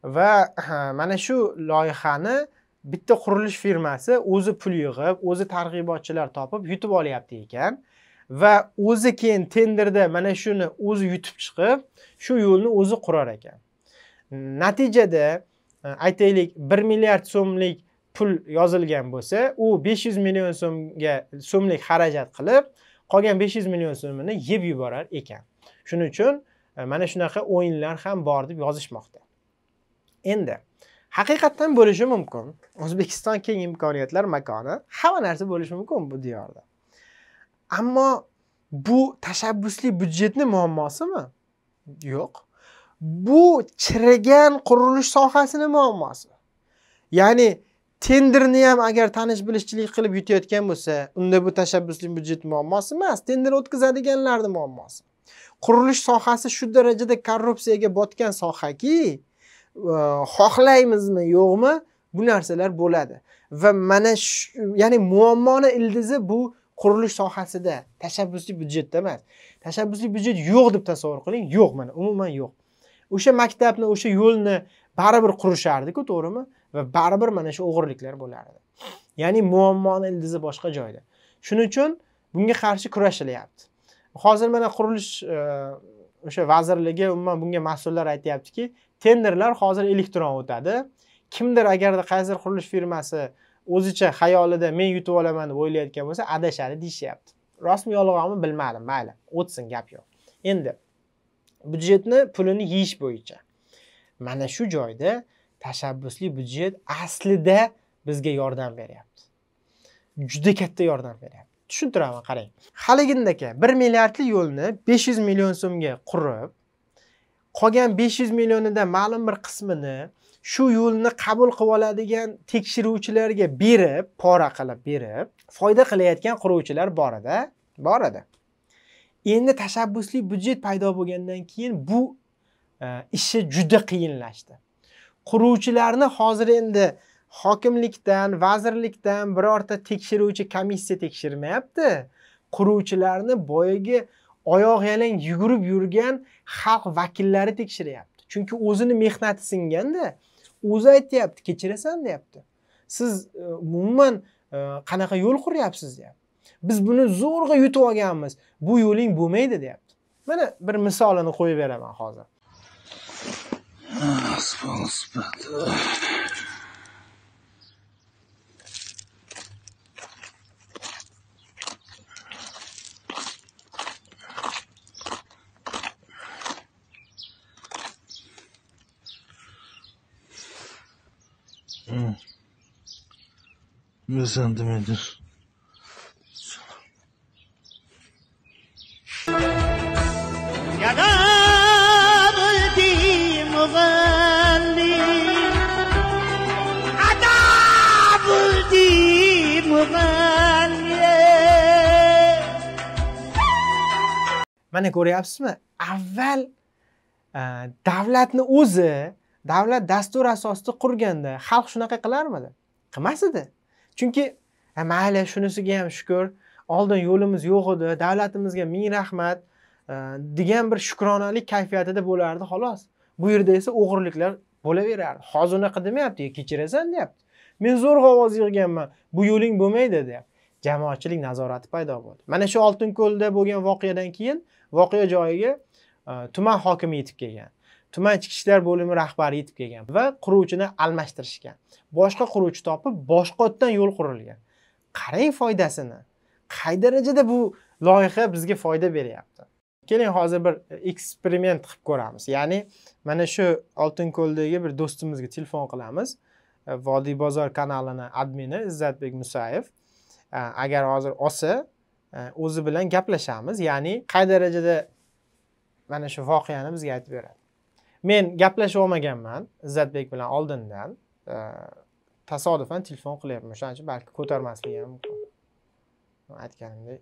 va mana shu loyihani bitta qurilish firmasi o'zi pul yig'ib o'zi targ'ibotchilar topib yutib olyapti ekan va o'zi keyin tenderda mana shuni o'zi yutib chiqib shu yo'lni o'zi qurar ekan natijada e, aytaylik 1 milliard so'mlik pul yozilgan bo'lsa u 500 million so'mga so'mlik xarajat qilib qolgan 500 million so'mini yeb yuborar ekan shuning uchun E, mana shunaqa o'yinlar ham bor deb yozishmoqda endi haqiqatdan bo'lishi mumkin o'zbekiston keng imkoniyatlar makoni hamma narsa bo'lishi mumkin bu diyorda ammo bu tashabbusli byudjetni muammosimi yo'q bu chirigan qurilish sohasini muammosi ya'ni tenderni ham agar tanish bilishchilik qilib yutayotgan bo'lsa unda bu tashabbusli byudjet muammosi emas tender o'tkazadiganlarni muammosi Qurilish sohasi shu darajada korrupsiyaga botgan sohaki, e, xohlaymizmi, yo'qmi, bu narsalar bo'ladi. Va mana ya'ni muammoni ildizi bu qurilish sohasida tashabbusli byudjetda emas. Tashabbusli byudjet yo'q deb tasavvur qiling, yo'q mana umuman yo'q. O'sha maktabni, o'sha yo'lni baribir qurishardi to'g'rimi? Va baribir mana shu o'g'irliklar bo'lardi. Ya'ni muammoni ildizi boshqa joyda. Shuning uchun bunga qarshi kurashilyapti. hozir mana qurilish e, o'sha vazirligi umuman bunga mas'ullar aytyaptiki tenderlar hozir elektron o'tadi kimdir agarda qaysidir qurilish firmasi o'zicha xayolida men yutib olaman deb o'ylayotgan bo'lsa adashadi deyishyapti rostmi yolg'onmi bilmadim mayli o'tsin gap yo'q endi byudjetni pulini yeyish bo'yicha mana shu joyda tashabbusli byudjet aslida bizga yordam beryapti juda katta yordam beryapti tushuntiraman qarang haligindaka bir milliardlik yo'lni besh yuz million so'mga qurib qolgan besh yuz millionidan ma'lum bir qismini shu yo'lni qabul qilib oladigan tekshiruvchilarga berib pora qilib berib foyda qilayotgan quruvchilar bor edi bor edi endi tashabbusli byudjet paydo bo'lgandan keyin bu e, ishi juda qiyinlashdi quruvchilarni hozir endi hokimlikdan, vazirlikdan birorta tekshiruvchi komissiya tekshirmayapti. Quruvchilarni boyagi oyoq yalang yugurib yurgan xalq vakillari tekshiryapti. Chunki o'zini mehnati singanda o'zi aytyapti, kechirasan deyapti. Siz e, umuman e, qanaqa yo'l quryapsiz deyapti. Biz buni zo'rg'a yutib olganmiz. Bu yo'ling bo'lmaydi deyapti. Mana bir misolini qo'yib beraman hozir. Ah, 몇 centimeter? يا غابتي مغلي عذابتي mana ko'ryapsizmi avval e, davlatni o'zi davlat dasturi asosida qurganda xalq shunaqa qilarmidi qilmas edi chunki mayli shunisiga ham shukur oldin yo'limiz yo'q edi davlatimizga ming rahmat e, degan bir shukronalik kayfiyatida bo'lardi xolos bu yerda esa o'g'irliklar bo'laverardi hozir unaqa demayapti kechirasan deyapti men zo'rg'a ovoz yig'ganman bu yo'ling bo'lmaydi deyapti jamoatchilik nazorati paydo bo'ldi mana shu oltinko'lda bo'lgan voqeadan keyin voqea joyiga e, tuman hokimi yetib kelgan tuman ichki ishlar bo'limi rahbari yetib kelgan va quruvchini almashtirishgan boshqa quruvchi topib boshqa otdan yo'l qurilgan qarang foydasini qay darajada bu loyiha bizga foyda beryapti keling hozir bir eksperiment qilib ko'ramiz ya'ni mana shu oltinko'ldagi bir do'stimizga telefon qilamiz e, vodiy bozor kanalini admini izzatbek musayev e, agar hozir olsa e, o'zi bilan gaplashamiz ya'ni qay darajada mana shu voqeani bizga aytib beradi men gaplashib olmaganman izzatbek bilan oldindan tasodifan telefon qilyapman o'shaning uchun balki ko'tarmasligi ham mumkin aytganimdek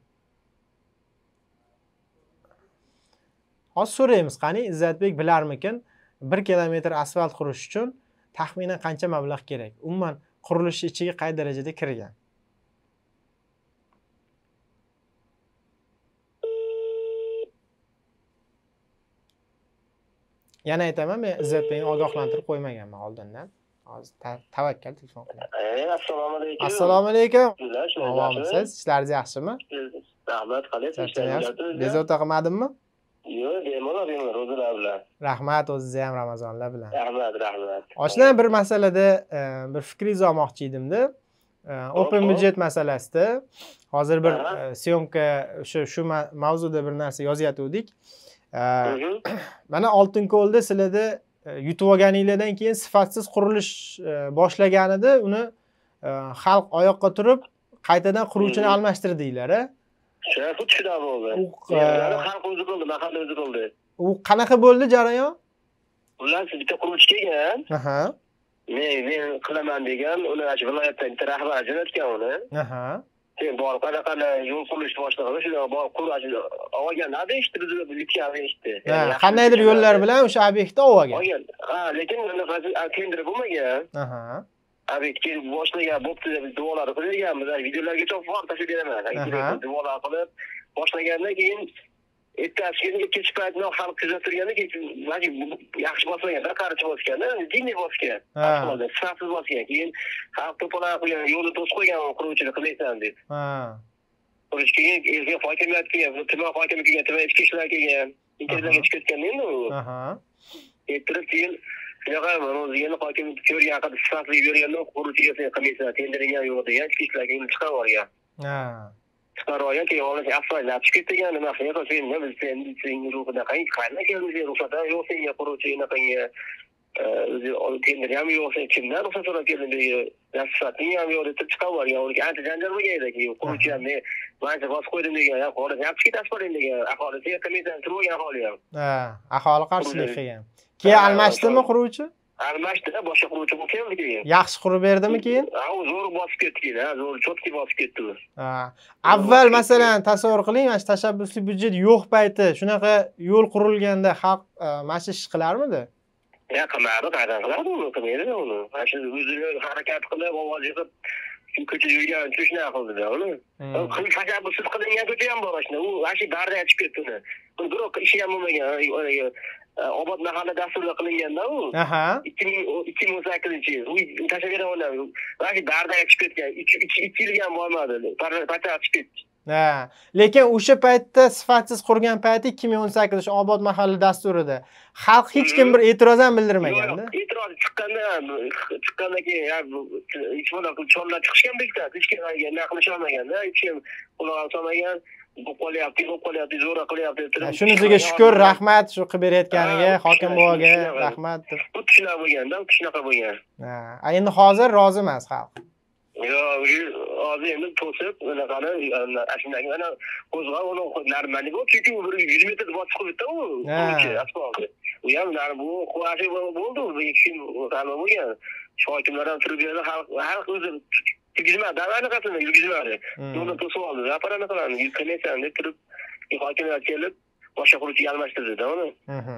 hozir so'raymiz qani izzatbek bilarmikin bir kilometr asfalt qurish uchun taxminan qancha mablag' kerak umuman qurilish ichiga qay darajada kirgan yana aytaman men izzatbekni ogohlantirib qo'ymaganman oldindan hozir tavakkal telefon qilyapti assalomu alaykum assalomu alaykum omonmisiz ishlaringiz yaxshimi rahmat qalaysiz bezovta qilmadimmi yo'q bemalol bemalol ro'zalar bilan rahmat o'zizni ham ramazonlar bilan rahmat rahmat oshna bir masalada e, bir fikringizni olmoqchi edimda e, open byudjet masalasida hozir bir e, syomka o'sha shu mavzuda bir narsa yozayotgandik mana oltinko'lda sizlarni e, yutib olganinglardan keyin sifatsiz qurilish e, boshlagan edi uni e, xalq oyoqqa turib qaytadan quruvchini almashtirdinglar a xuddi shunaqa bo'ldi xalq o'zi qildi mahalla o'zi qildi u qanaqa bo'ldi jarayon ular bitta quruvchi kelgan men men qilaman degan uni viloyatdan bitta rahbar jo'natgan uni keyin borib qanaqani yo'l qurilishi shu shuni borib qurib olganlarda eshitdi bizni litiyani eshitdi qandaydir yo'llar bilan o'sha obyektni olib olgan olgan ha lekin unaqasi keyindir bo'lmagan obyekt kelib boshlagan bo'pti deb duolar qilganmiz videolarga topib ham tashlab beraman duolar qilib boshlagandan keyin ertasiga ikkinchi payt bunaqa hali kuzatilganda yaxshi bosmaganda qarichi bosganda jinniy bosgan sifatsiz bosgan keyin xalq to'polon qilgan yo'lni to'sib qo'ygan quruvchini qilmaysan deb urush keyin erga hokimiyat kelgan tuman hokimi kelgan tuman ichki ishlar kelgan intervyuga chiqib ketgan endi u keltirib keyin shunaqa yana hokim ko'rgan sifatli ko'rganda quruvchiga sen qilmaysan tenderingam yo'q degan ichki ishlarga chiqarib yuborgan fuqaroga kuyovimiz chiqib ketdi ketgan nima qilamiz sen nima sen sening ruhida qanday qayerdan keldi sen ruxsat ham yo'q senga quruvchi unaqangi e, o'zi tender ham yo'q sen kimdan ruxsat so'rab keldin bu sifating ham yo'q deb turib chiqarib yuborgan ancha janjal bo'lgan edi keyin quruvchi ham men mancha bosib qo'ydim degan ham chiqib ketasiz boring degan aholi sen qilmaysan turib olgan aholi ham ha aholi qarshilik qilgan keyin almashdimi quruvchi almashdida boshqa quruvchi keldi keyin yaxshi qurib berdimi keyin ha u zo'r bosib ketdi keyin zo'r четкий bosib ketdi ha avval masalan tasavvur qiling mana shu tashabbusli byudjet yo'q payti shunaqa yo'l qurilganda xalq e, mana shu ish qilarmidi yo'q qilmadi qayerdan qiladi uni qilmaydi uni mana shu o'zini harakat qilib ovoz chiqib ko'chada yurgan uchun shunaqa qildida uni hmm. qilib qilingan ko'cha ham bor mana u vashe shu darda chiqib ketdi uni birov ishi ham bo'lmagan obod mahalla dasturida qilinganda u aha ikki ming ikki ming o'n sakkizinchi yil tashlayverib ular вообще baridan chiqib ketgan ikki yilga ham bormadi parcha chiqib ketdi ha lekin o'sha paytda sifatsiz qurgan payti ikki ming o'n sakkiz o'sha obod mahalla dasturida xalq hech kim bir e'tiroz ham bildirmaganda e'tiroz chiqqanda chiqqandan keyin hech bunaqa chiqishgan bittasi hech kim nima qilisholmaganda hech kim quloq solmagan bu qolyapti bu qolyapti zo'ra qilyapti shunisiga shukur rahmat shu qilib berayotganiga hokim buvaga rahmat deb xuddi shunaqa bo'lganda shunaqa bo'lgan ha endi hozir rozi emas xalq yo'q hozir endi to'sib ana shundagi mana qo'zg'ab uni normal bo'ldi chunki u bir yuz metr bosib qo'ydida u asbobni u ham bu bo'ldi u nima bo'lgan hokimlar ham turib berdi xalq o'zi yurgizmadi anaqasini yurgizmadi yo'ldan hmm. to'sib oldi rapar anaqalarni komissiyani deb turib hokimlar kelib boshqa quruvchiga almashtirdida uni mhm.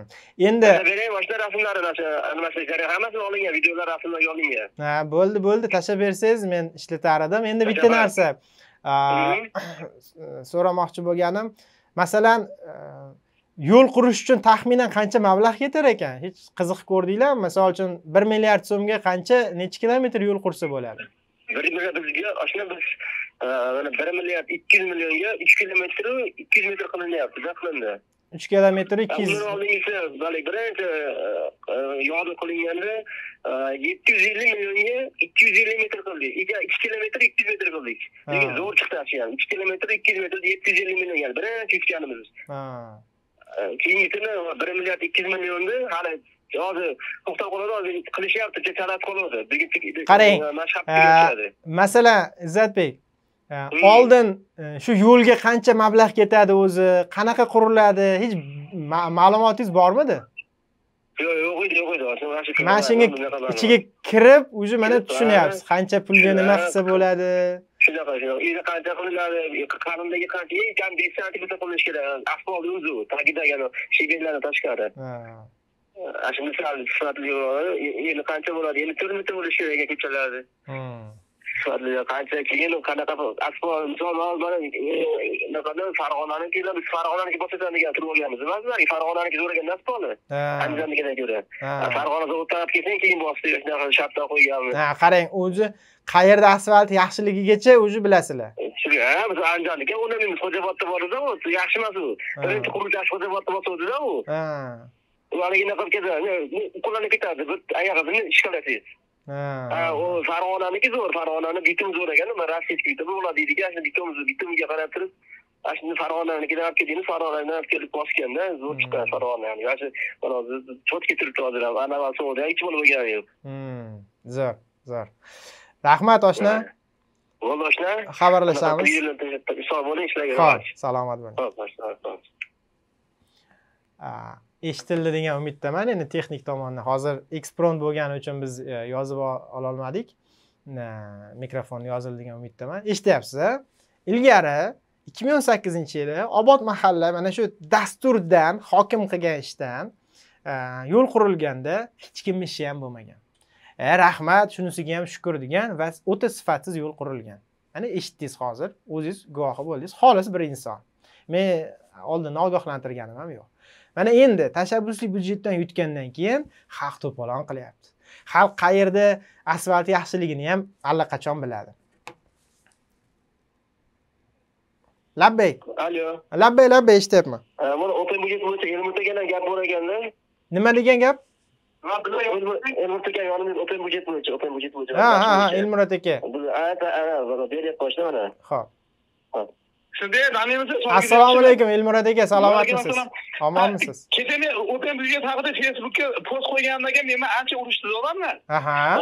endi berang mana shular rasmlari almashtirishlar hammasi olingan videolar rasmlar olingan ha bo'ldi bo'ldi tashlab bersangiz men ishlatar edim endi bitta narsa mhm. so'ramoqchi bo'lganim masalan e, yo'l qurish uchun taxminan qancha mablag' ketar ekan hech qiziqib ko'rdinglarmi misol uchun bir milliard so'mga qancha nechi kilometr yo'l qursa bo'ladi bir brigadimizga oshna biz mana bir milliard ikki yuz millionga uch kilometr ikki yuz metr qilinyapti qilindi uch kilometr ikki yuz oldingisi haligi birinchi yodil qilinganda yetti yuz ellik millionga ikki yuz ellik metr qildik ikki kilometr ikki yuz metr qildik lekin zo'r chiqdi ham uch kilometr ikki yuz metr yetti yuz ellik million birinchi yutganimiz keyingisini bir milliard ikki yuz millionni hali hozir qilishyapti qoladi qarang masalan izzatbek oldin shu yo'lga qancha mablag' ketadi o'zi qanaqa quriladi hech ma'lumotingiz bormidi yo'q yo'q mana shunga ichiga kirib уже mana tushunyapsiz qancha pulga nima qilsa bo'ladi shunaqa shunaqa qancha qilinadi qarindagi qancha eng kam besh santimetr qilinishi kerak asfalt o'zi tagidagi sheberlardan tashqari ashuni sal sifatliroq e, eni qancha bo'ladi eni to'rt mingta bo'lishi kerak ko'chalarni sifatli qancha keyin qanaqa misol mana unaqada e, e, biz farg'onaniki boshqacha turib olganmiz emas farg'onaniki zo'r ekan andijonnikidan ko'ra farg'ona zavoddan olib kelsang keyin bosib shunaqa shartdan qo'yganmiz ha qarang o'zi qayerda asfalt yaxshiligigacha уже bilasizlar ha biz andijonniki o'rnamaymiz xo'jabodda bor edi yaxshi emas u birinchi xo'jaobodda xo'jabodda bosuvdida u ularnigina qilib ketadi qo'llanib ketadi biz oyog'imizni ishqalaysiz farg'onaniki zo'r farg'onani bitim zo'r ekan man rossiyskiy bitimi ular deydiki ana bitimizni bitimiga qarab turib ana shuni farg'onanikidan olib keldingmi farg'onadan olib kelib bosganda zo'r hmm. chiqqan farg'onani ana shu mana cho'tka turibdi hozir ham anavi sovuda ichib olib bo'lgani yo'q hmm, zo'r zo'r rahmat oshna bo'ldi oshna xabarlashamiz sog' bo'ling ishlagin ho'p salomat bo'ling eshitildi degan umiddaman endi texnik tomondan hozir ekspron bo'lgani uchun biz e, yozib ololmadik mikrofon yozildi degan umiddaman eshityapsiz ilgari ikki ming o'n sakkizinchi yili obod mahalla mana shu dasturdan hokim qilgan ishdan e, yo'l qurilganda hech kimni ishi ham bo'lmagan e rahmat shunisiga ham shukur degan va o'ta sifatsiz yo'l qurilgan mana eshitdingiz hozir o'zingiz guvohi bo'ldingiz xolis bir inson men oldin ogohlantirganim ham yo'q mana endi tashabbusli byudjetdan yutgandan keyin xalq to'polon qilyapti xalq qayerda asfalt yaxshiligini ham allaqachon biladi labbay alo labbay labbay eshityapman mana open budjet bo'yicha elmirtagandan gap bor ekanda nima degan gap elmurod aka yonimda open budjet bo'yicha open budjet bo'yicha ha ha ha elmurod aka beryapti mana ho'p sizda ham assalomu alaykum elmurod aka salomatmisiz omonmisiz kecha men o'tgan haqida facebookka post qo'yganimdan keyin men ancha urishdilar odamlar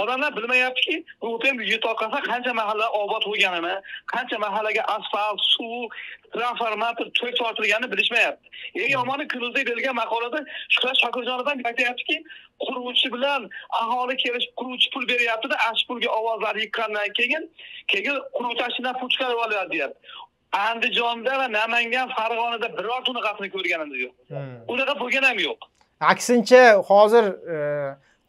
odamlar bilmayaptiki bu o'tgan byudjet orqasida qancha mahalla obod bo'lganini qancha mahallaga asfalt suv transformator to'k tortilganini bilishmayapti eng hmm. yomoni kunuzda berilgan maqolada shuhrat shokirjonov ham aytyaptiki quruvchi bilan aholi kelishib quruvchi pul beryaptida ana shu pulga ovozlar yiqqandan keyin keyin quruvchi pul chiqarib olyapti deyapti andijonda va namangan farg'onada birorta unaqasini ko'rganimiz yo'q hmm. unaqa bo'lgan ham yo'q aksincha hozir e,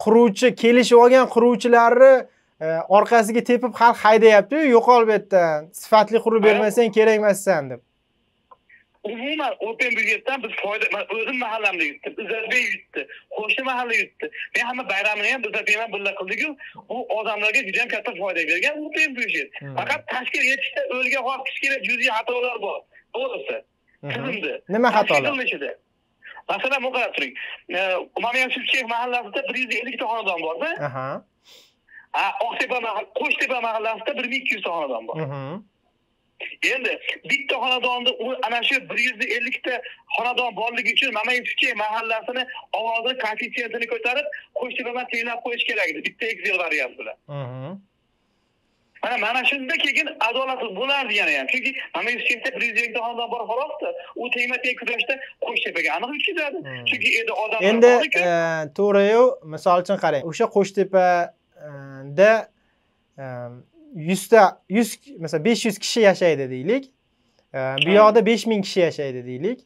quruvchi kelishib olgan quruvchilarni e, orqasiga tepib xalq haydayaptiyu yo'qol bu yerdan sifatli qurib bermasang kerakmassan deb umuman o'pen byudjetdan biz foyda man o'zim mahallamda yutdim izzatbek yutdi qo'shni mahalla yutdi men hamma bayramini ham izzatbek bilan birga qildiku bu odamlarga juda yam katta foyda bergan o'pen byudjet hmm. faqat tashkil etishda o'ziga xos kichkina juz'iy xatolar bor to'g'risi hmm. tizimda nima xatolar masalan masalan qarab turing mamyan shuchek mahallasida bir yuz ellikta xonadon borda oqtepa qo'shtepa mahallasida bir ming ikki yuzta xonadon bor mhm. endi bitta xonadonni u ana shu bir yuz ellikta xonadon borligi uchun mamayevskiy mahallasini ovozini koeffitsiyentini ko'tarib bilan tenglab qo'yish kerak edi bitta eksil variant bilan mhmm. mana mana shunda keyin adolat bo'lardi yana ham chunki mana bir yuz ellikta xonadon bor xolosda u tengma teng kurashda qo'shtepaga aniq yutkazadi mhmm. chunki endi odamlar endi e, to'g'riyu misol uchun qarang o'sha qo'shtepada e, e, yuzta yuz masalan besh yuz kishi yashaydi deylik bu yoqda besh ming kishi yashaydi deylik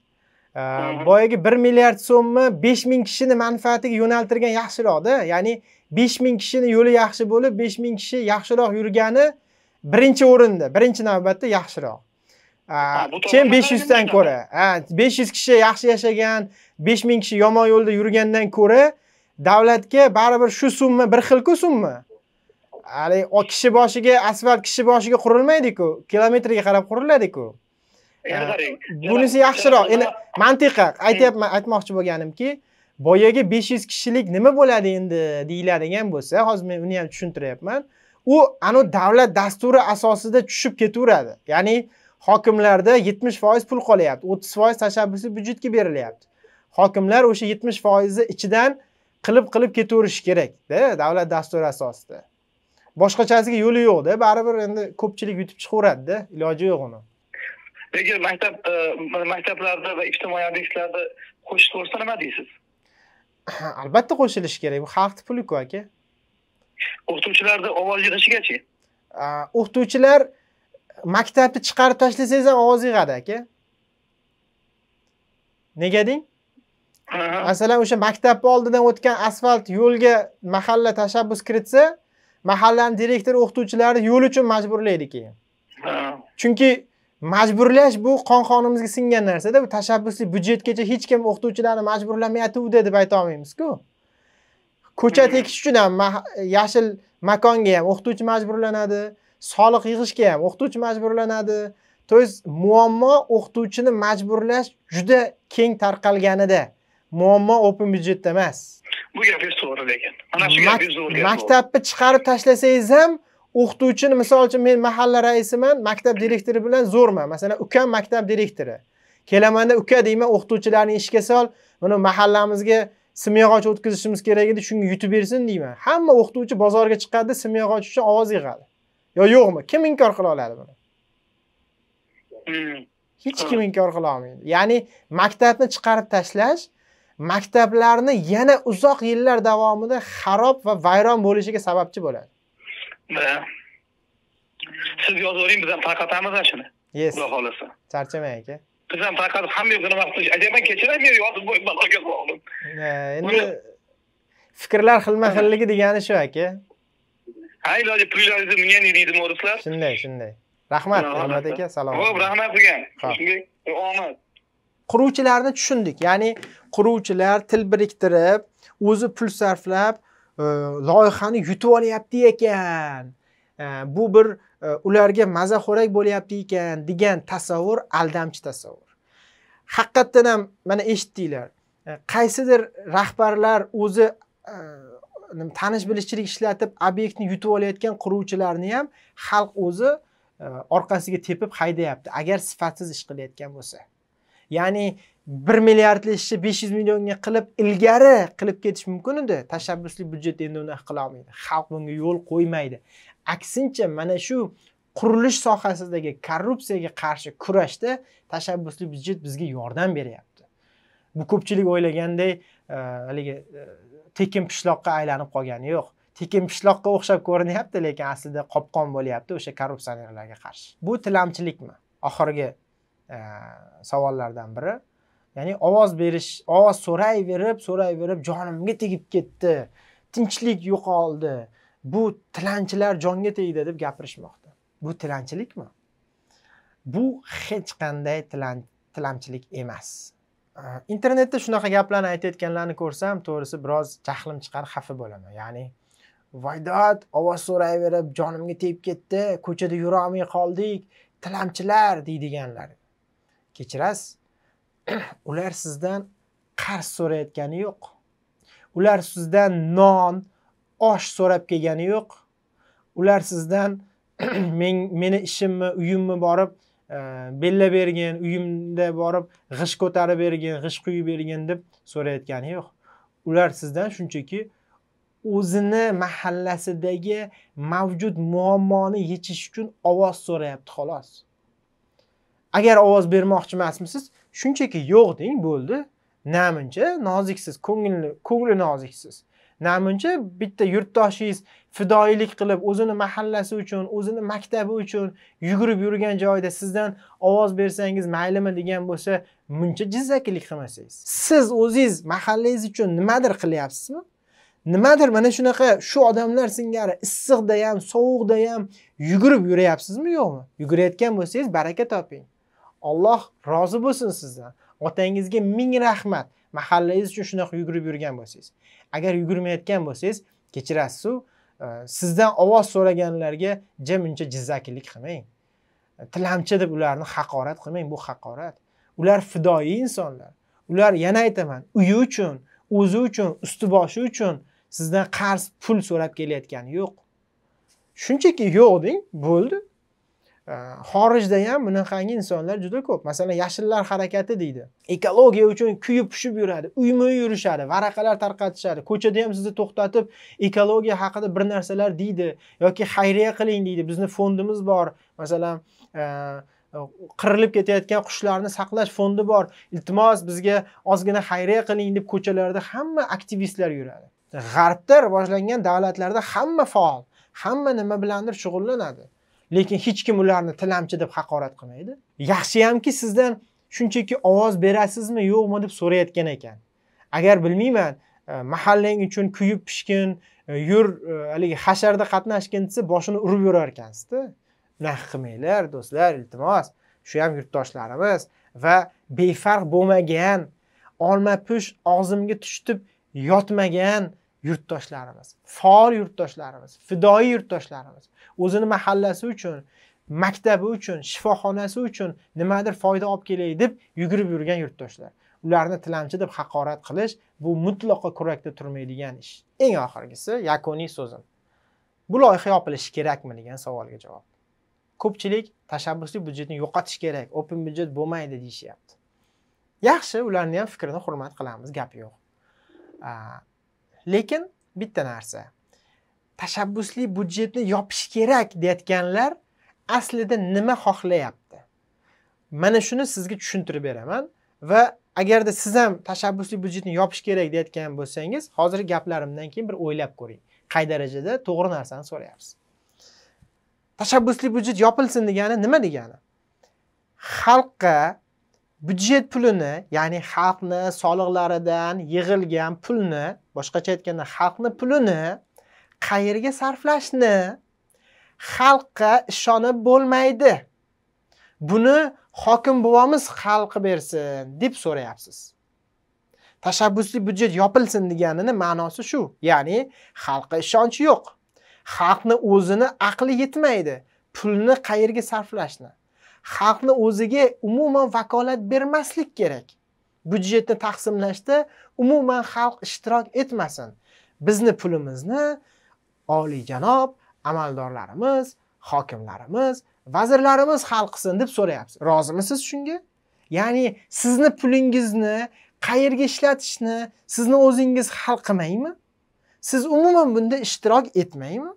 boyagi bir milliard so'mni besh ming kishini manfaatiga yo'naltirgan yaxshiroqda ya'ni besh ming kishini yo'li yaxshi bo'lib besh ming kishi yaxshiroq yurgani birinchi o'rinda birinchi navbatda yaxshiroq keyin besh yuzdan ko'ra besh yuz kishi yaxshi yashagan besh ming kishi yomon yo'lda yurgandan ko'ra davlatga baribir shu summa bir xilku summa haligi kishi boshiga asfalt kishi boshiga qurilmaydiku kilometrga qarab quriladiku bunisi yaxshiroq endi mantiqa hmm. aytyapman aytmoqchi bo'lganimki boyagi 500 kishilik nima bo'ladi endi deyiladigan bo'lsa hozir men uni ham tushuntiryapman u anu davlat dasturi asosida tushib ketaveradi ya'ni hokimlarda 70% pul qolyapti 30% tashabbusi byudjetga berilyapti hokimlar o'sha 70% ichidan qilib qilib ketaverishi kerakda davlat dasturi asosida boshqachasiga yo'li yo'qda baribir endi ko'pchilik yutib chiqaveradida iloji yo'q uni lekin maktab e, maktablarda va ijtimoiy obyektlarda qo'shish to'g'risida nima deysiz albatta qo'shilishi kerak bu xalqni puliku aka o'qituvchilarni ovoz yig'ishigachi o'qituvchilar maktabni chiqarib tashlasangiz ham ovoz yig'adi aka nega deng masalan o'sha maktabni oldidan o'tgan asfalt yo'lga mahalla tashabbus kiritsa mahallani direktori o'qituvchilarni yo'l uchun majburlaydi keyin chunki majburlash bu qon qonimizga singan narsada bu tashabbusli byudjetgacha hech kim o'qituvchilarni majburlamayatuvdi deb ayta olmaymizku ko'cha hmm. tekish uchun ham yashil makonga ham o'qituvchi majburlanadi soliq yig'ishga ham o'qituvchi majburlanadi то есть muammo o'qituvchini majburlash juda keng tarqalganida muammo open byudjetda emas bu gapingiz to'g'ri lekin mana shu gapingiz to'g'ri maktabni chiqarib tashlasangiz ham o'qituvchini misol uchun men mahalla raisiman maktab direktori bilan zo'rman masalan ukam maktab direktori kelamanda uka deyman o'qituvchilarni ishga sol mana mahallamizga simyog'och o'tkazishimiz kerak edi shunga yutib bersin deyman hamma o'qituvchi bozorga chiqadi simyog'och uchun ovoz yig'adi yo yo'qmi kim inkor qila oladi buni hmm. hech kim inkor qila olmaydi ya'ni maktabni chiqarib tashlash maktablarni yana uzoq yillar davomida xarob va vayron bo'lishiga sababchi bo'ladi. Siz yozavering biz ham tarqatamiz shuni. Yes. Xudo xohlasa Charchamang aka. Biz ham tarqatib hamma yoqni nima qilish. Ajabman kechiring men yozib qo'yibman aka o'g'lim. Endi fikrlar xilma-xilligi degani shu aka. Ha iloji pullaringizni menga ne deydimi o'rislar? Shunday, shunday. Rahmat, Rahmat aka, salom. Xo'p, rahmat sizga. Shunday omad. quruvchilarni tushundik ya'ni quruvchilar til biriktirib o'zi pul sarflab e, loyihani yutib olyapti ekan e, bu bir e, ularga mazaxo'rak bo'lyapti ekan degan tasavvur aldamchi tasavvur haqiqatdan ham mana eshitdinglar e, qaysidir rahbarlar o'zi tanish bilishchilik ishlatib obyektni yutib olayotgan quruvchilarni ham xalq o'zi orqasiga tepib haydayapti agar sifatsiz ish qilayotgan bo'lsa ya'ni 1 milliardli ishni 500 millionga qilib ilgari qilib ketish mumkin edi tashabbusli byudjet endi uni qila olmaydi xalq bunga yo'l qo'ymaydi aksincha mana shu qurilish sohasidagi korrupsiyaga qarshi kurashda tashabbusli byudjet bizga yordam beryapti bu ko'pchilik o'ylaganday e, haligi e, tekin pishloqqa aylanib qolgani yo'q tekin pishloqqa o'xshab ko'rinyapti lekin aslida qopqon bo'lyapti o'sha korrupsionerlarga qarshi bu tilamchilikmi oxirgi Э, savollardan biri ya'ni ovoz berish ovoz so'rayverib so'rayverib jonimga tegib ketdi tinchlik yo'qoldi bu tilanchilar jonga tegdi deb gapirishmoqda bu tilanchilikmi bu hech qanday tilamchilik emas internetda shunaqa gaplarni aytayotganlarni ko'rsam to'g'risi biroz jahlim chiqar xafa bo'laman ya'ni voydod ovoz so'rayverib jonimga tegib ketdi ko'chada yurolmay qoldik tilamchilar deydiganlar kechirasiz ular sizdan qarz so'rayotgani yo'q ular sizdan non osh so'rab kelgani yo'q ular sizdan men meni ishimmi uyimmi borib e, bella bergin uyimda borib g'isht ko'tarib bergin g'isht quyib bergin deb so'rayotgani yo'q ular sizdan shunchaki o'zini mahallasidagi mavjud muammoni yechish uchun ovoz so'rayapti xolos agar ovoz bermoqchi emasmisiz shunchaki yo'q deng bo'ldi namuncha noziksiz ko'ngilni ko'ngli noziksiz namuncha bitta yurtdoshingiz fidoyilik qilib o'zini mahallasi uchun o'zini maktabi uchun yugurib yurgan joyida sizdan ovoz bersangiz maylimi degan bo'lsa muncha jizzakilik qilmasangiz siz o'zingiz mahallangiz uchun nimadir qilyapsizmi nimadir mana shunaqa shu odamlar singari issiqda ham sovuqda ham yugurib yurayapsizmi yo'qmi yugurayotgan bo'lsangiz baraka toping Alloh rozi bo'lsin sizdan. Otangizga ming rahmat. Mahallangiz uchun shunaqa yugurib yurgan bo'lsangiz. Agar yugurmayotgan bo'lsangiz, kechirasiz e, Sizdan ovoz so'raganlarga jamuncha jizzakilik qilmang. Tilamchi deb ularni haqorat qilmang, bu haqorat. Ular fidoyi insonlar. Ular yana aytaman, uyi uchun, o'zi uchun, usti boshi uchun sizdan qarz pul so'rab kelayotgani yo'q. Shunchaki yo'q deng, bo'ldi. Э, xorijda ham bunaqangi insonlar juda ko'p masalan yashillar harakati deydi ekologiya uchun kuyib pushib yuradi uyma uy yurishadi varaqalar tarqatishadi ko'chada ham sizni to'xtatib ekologiya haqida bir narsalar deydi yoki xayriya qiling deydi bizni fondimiz bor masalan e, qirilib ketayotgan qushlarni saqlash fondi bor iltimos bizga ozgina xayriya qiling deb ko'chalarda hamma aktivistlar yuradi g'arbda rivojlangan davlatlarda hamma faol hamma nima bilandir shug'ullanadi lekin hech kim ularni tilamchi deb haqorat qilmaydi yaxshi hamki sizdan shunchaki ovoz berasizmi yo'qmi deb so'rayotgan ekan agar bilmayman e, mahallang uchun kuyib pishgin e, yur e, haligi hasharda qatnashgin desa boshini urib yurar ekansizda unaqa qilmanglar do'stlar iltimos shu ham yurtdoshlarimiz va befarq bo'lmagan olma push og'zimga tushib yotmagan yurtdoshlarimiz faol yurtdoshlarimiz fidoyi yurtdoshlarimiz o'zini mahallasi uchun maktabi uchun shifoxonasi uchun nimadir foyda olib kelay deb yugurib yurgan yurtdoshlar ularni tilamchi deb haqorat qilish bu mutlaqo kurakda turmaydigan ish eng oxirgisi yakuniy so'zim bu loyiha yopilishi kerakmi degan savolga javob ko'pchilik tashabbusli byudjetni yo'qotish kerak open byudjet bo'lmaydi deyishyapti yaxshi ularni ham fikrini hurmat qilamiz gap yo'q lekin bitta narsa tashabbusli budjetni yopish kerak deytganlar aslida nima xohlayapti mana shuni sizga tushuntirib beraman va agarda siz ham tashabbusli budjetni yopish kerak deytgan bo'lsangiz hozirgi gaplarimdan keyin bir o'ylab ko'ring qay darajada to'g'ri narsani so'rayapsiz tashabbusli budjet yopilsin degani nima degani xalqqa budjet pulini, ya'ni xalqni soliqlaridan yig'ilgan pulni, boshqacha aytganda xalqni pulini qayerga sarflashni xalqqa ishonib bo'lmaydi. Buni hokim buvomiz xalqi bersin deb so'rayapsiz. Tashabbusli budjet yopilsin deganini ma'nosi shu, ya'ni xalqqa ishonchi yo'q. Xalqni o'zini aqli yetmaydi pulni qayerga sarflashni. xalqni o'ziga umuman vakolat bermaslik kerak byudjetni taqsimlashda umuman xalq ishtirok etmasin bizni pulimizni oliyjanob amaldorlarimiz hokimlarimiz vazirlarimiz hal qilsin deb so'rayapsiz rozimisiz shunga ya'ni sizni pulingizni qayerga ishlatishni sizni o'zingiz hal qilmaymi siz umuman bunda ishtirok etmaymi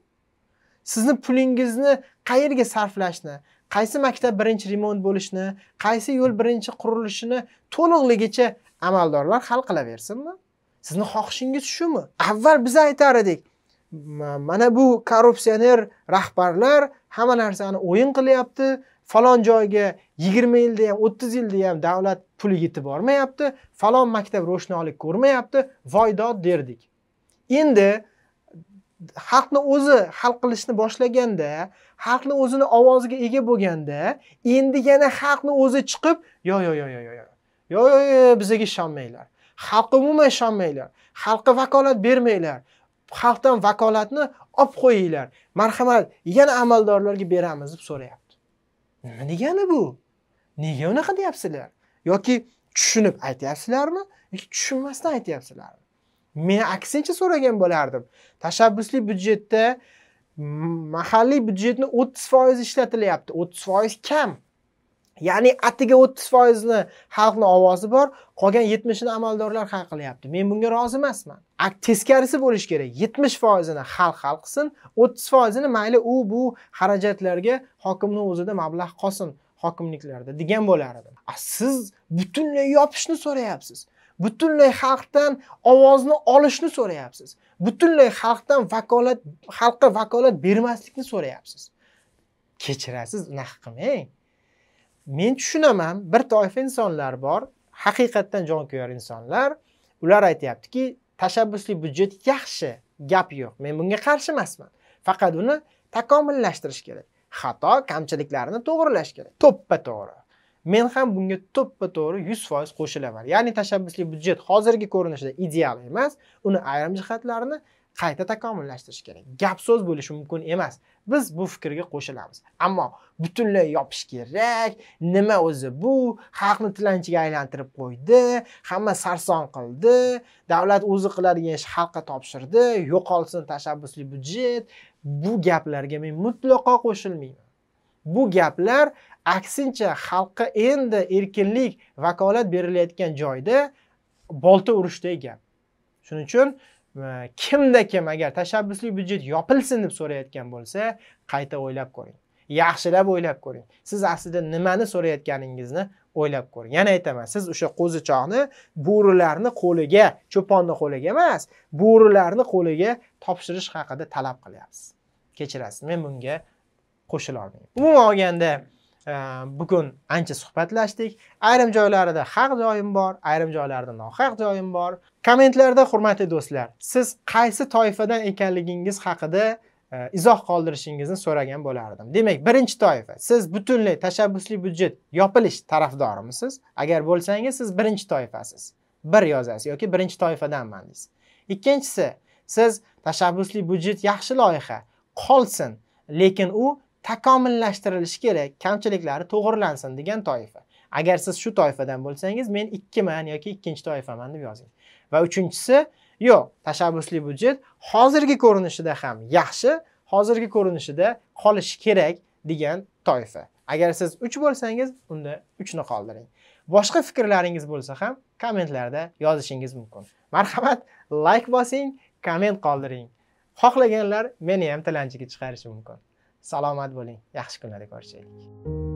sizni pulingizni qayerga sarflashni qaysi maktab birinchi remont bo'lishini qaysi yo'l birinchi qurilishini to'liqligicha amaldorlar hal qilaversinmi sizni xohishingiz shumi avval biz aytar edik mana bu korrupsioner rahbarlar hamma narsani o'yin qilyapti falon joyga yigirma yilda ham o'ttiz yilda ham davlat puli yetib bormayapti falon maktab ro'shnolik ko'rmayapti dod derdik endi xalqni o'zi hal qilishni boshlaganda, xalqni o'zini ovoziga ega bo'lganda, endi yana xalqni o'zi chiqib, yo yo yo yo yo yo. Yo yo bizaga ishonmanglar. Xalqqa umuman ishonmanglar. Xalqqa vakolat bermanglar. Xalqdan vakolatni olib qo'yinglar. Marhamat, yana amaldorlarga beramiz deb so'rayapti. Nima degani bu? Nega unaqa deyapsizlar? yoki tushunib aytyapsizlarmi yoki tushunmasdan aytyapsizlarmi men aksincha so'ragan bo'lardim tashabbusli byudjetda mahalliy byudjetni o'ttiz foizi ishlatilyapti o'ttiz foiz kam ya'ni atigi o'ttiz foizini xalqni ovozi bor qolgan yetmishini amaldorlar hal qilyapti men bunga rozi emasman teskarisi bo'lishi kerak yetmish foizini xalq hal qilsin o'ttiz foizini mayli u bu xarajatlarga hokimni o'zida mablag' qolsin hokimliklarda degan bo'lar edim siz butunlay yopishni so'rayapsiz butunlay xalqdan ovozni olishni so'rayapsiz. Butunlay xalqdan vakolat xalqqa vakolat bermaslikni so'rayapsiz. Kechirasiz, naq qilmang. Men tushunaman, bir toifa insonlar bor, haqiqatdan jonkuyar insonlar. Ular aytayaptiki, tashabbusli byudjet yaxshi, gap yo'q. Men bunga qarshi emasman. Faqat uni takomillashtirish kerak. Xato, kamchiliklarini to'g'rilash kerak. To'ppa to'g'ri. men ham bunga to'ppa to'g'ri yuz foiz qo'shilaman ya'ni tashabbusli byudjet hozirgi ko'rinishida ideal emas uni ayrim jihatlarini qayta takomillashtirish kerak gap so'z bo'lishi mumkin emas biz bu fikrga qo'shilamiz ammo butunlay yopish kerak nima o'zi bu xalqni tilanchiga aylantirib qo'ydi hamma sarson qildi davlat o'zi qiladigan ish xalqqa topshirdi yo'qolsin tashabbusli byudjet bu gaplarga men mutlaqo qo'shilmayman bu gaplar aksincha xalqqa endi erkinlik vakolat berilayotgan joyda bolta urishdek gap shuning uchun e, kimda kim agar tashabbusli byudjet yopilsin deb so'rayotgan bo'lsa qayta o'ylab ko'ring yaxshilab o'ylab ko'ring siz aslida nimani so'rayotganingizni o'ylab ko'ring yana aytaman siz o'sha qo'zichoqni bo'rilarni qo'liga cho'ponni qo'liga emas bo'rilarni qo'liga topshirish haqida talab qilyapsiz kechirasiz men bunga qo'shilolmayman umuman olganda bugun ancha suhbatlashdik ayrim joylarida haq joyim bor ayrim joylarida nohaq joyim bor kommentlarda hurmatli do'stlar siz qaysi toifadan ekanligingiz haqida e, izoh qoldirishingizni so'ragan bo'lardim demak birinchi toifa siz butunlay tashabbusli byudjet yopilish tarafdorimisiz agar bo'lsangiz siz birinchi toifasiz bir yozasiz yoki birinchi toifadanman deysiz ikkinchisi siz tashabbusli byudjet yaxshi loyiha qolsin lekin u takomillashtirilishi kerak kamchiliklari to'g'rilansin degan toifa agar siz shu toifadan bo'lsangiz men ikkiman yoki ikkinchi toifaman deb yozing va uchinchisi yo'q tashabbusli budjet hozirgi ko'rinishida ham yaxshi hozirgi ko'rinishida qolishi kerak degan toifa agar siz uch bo'lsangiz unda uchni qoldiring boshqa fikrlaringiz bo'lsa ham kommentlarda yozishingiz mumkin marhamat layk like bosing komment qoldiring xohlaganlar meni ham tilanchiga chiqarishi mumkin salomat bo'ling yaxshi kunlarda ko'rishaylik